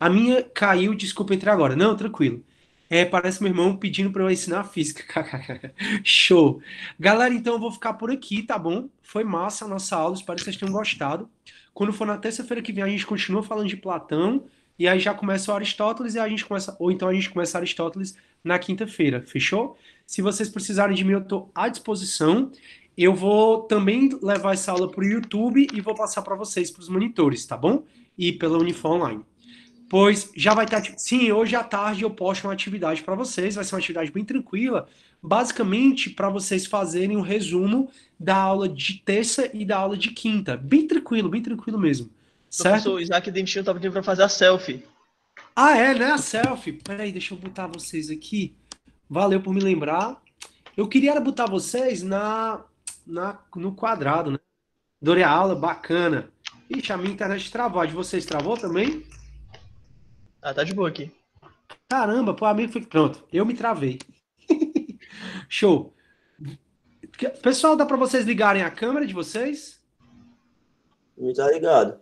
A minha caiu, desculpa entrar agora. Não, tranquilo. É, parece meu irmão pedindo para eu ensinar física. <laughs> Show. Galera, então eu vou ficar por aqui, tá bom? Foi massa a nossa aula, espero que vocês tenham gostado. Quando for na terça-feira que vem, a gente continua falando de Platão, e aí já começa o Aristóteles, e a gente começa, ou então a gente começa Aristóteles na quinta-feira, fechou? Se vocês precisarem de mim, eu estou à disposição. Eu vou também levar essa aula para o YouTube e vou passar para vocês, para os monitores, tá bom? E pela Unifor Online pois já vai estar. Tá, tipo, sim, hoje à tarde eu posto uma atividade para vocês, vai ser uma atividade bem tranquila, basicamente para vocês fazerem um resumo da aula de terça e da aula de quinta. Bem tranquilo, bem tranquilo mesmo. Certo? Professor, Isaac Dentinho estava pedindo para fazer a selfie. Ah, é, né? A selfie. Peraí, deixa eu botar vocês aqui. Valeu por me lembrar. Eu queria botar vocês na, na no quadrado, né? Adorei a aula, bacana. Ixi, a minha internet travou. A de vocês travou também? Ah, tá de boa aqui. Caramba, pô, amigo, foi... pronto, eu me travei. <laughs> Show. Pessoal, dá para vocês ligarem a câmera de vocês? Tá ligado.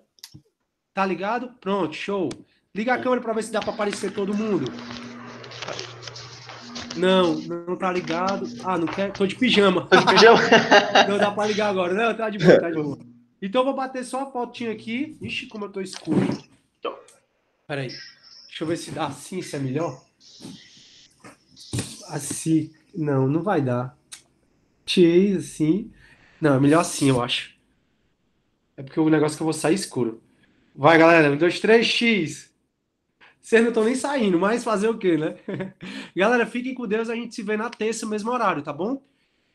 Tá ligado? Pronto, show. Liga a câmera para ver se dá para aparecer todo mundo. Não, não tá ligado. Ah, não quero. Tô de pijama. Tô de pijama. <laughs> não dá para ligar agora. Não, tá de boa, tá de boa. Então vou bater só a fotinha aqui. Ixi, como eu tô escuro. Então. Peraí. Deixa eu ver se dá assim, se é melhor. Assim. Não, não vai dar. Chase, assim. Não, é melhor assim, eu acho. É porque o negócio é que eu vou sair escuro. Vai, galera. Um, dois, três, X. Vocês não estão nem saindo, mas fazer o quê, né? <laughs> galera, fiquem com Deus. A gente se vê na terça, mesmo horário, tá bom?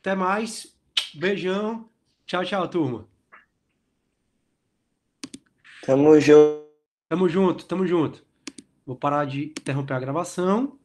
Até mais. Beijão. Tchau, tchau, turma. Tamo junto. Tamo junto, tamo junto. Vou parar de interromper a gravação.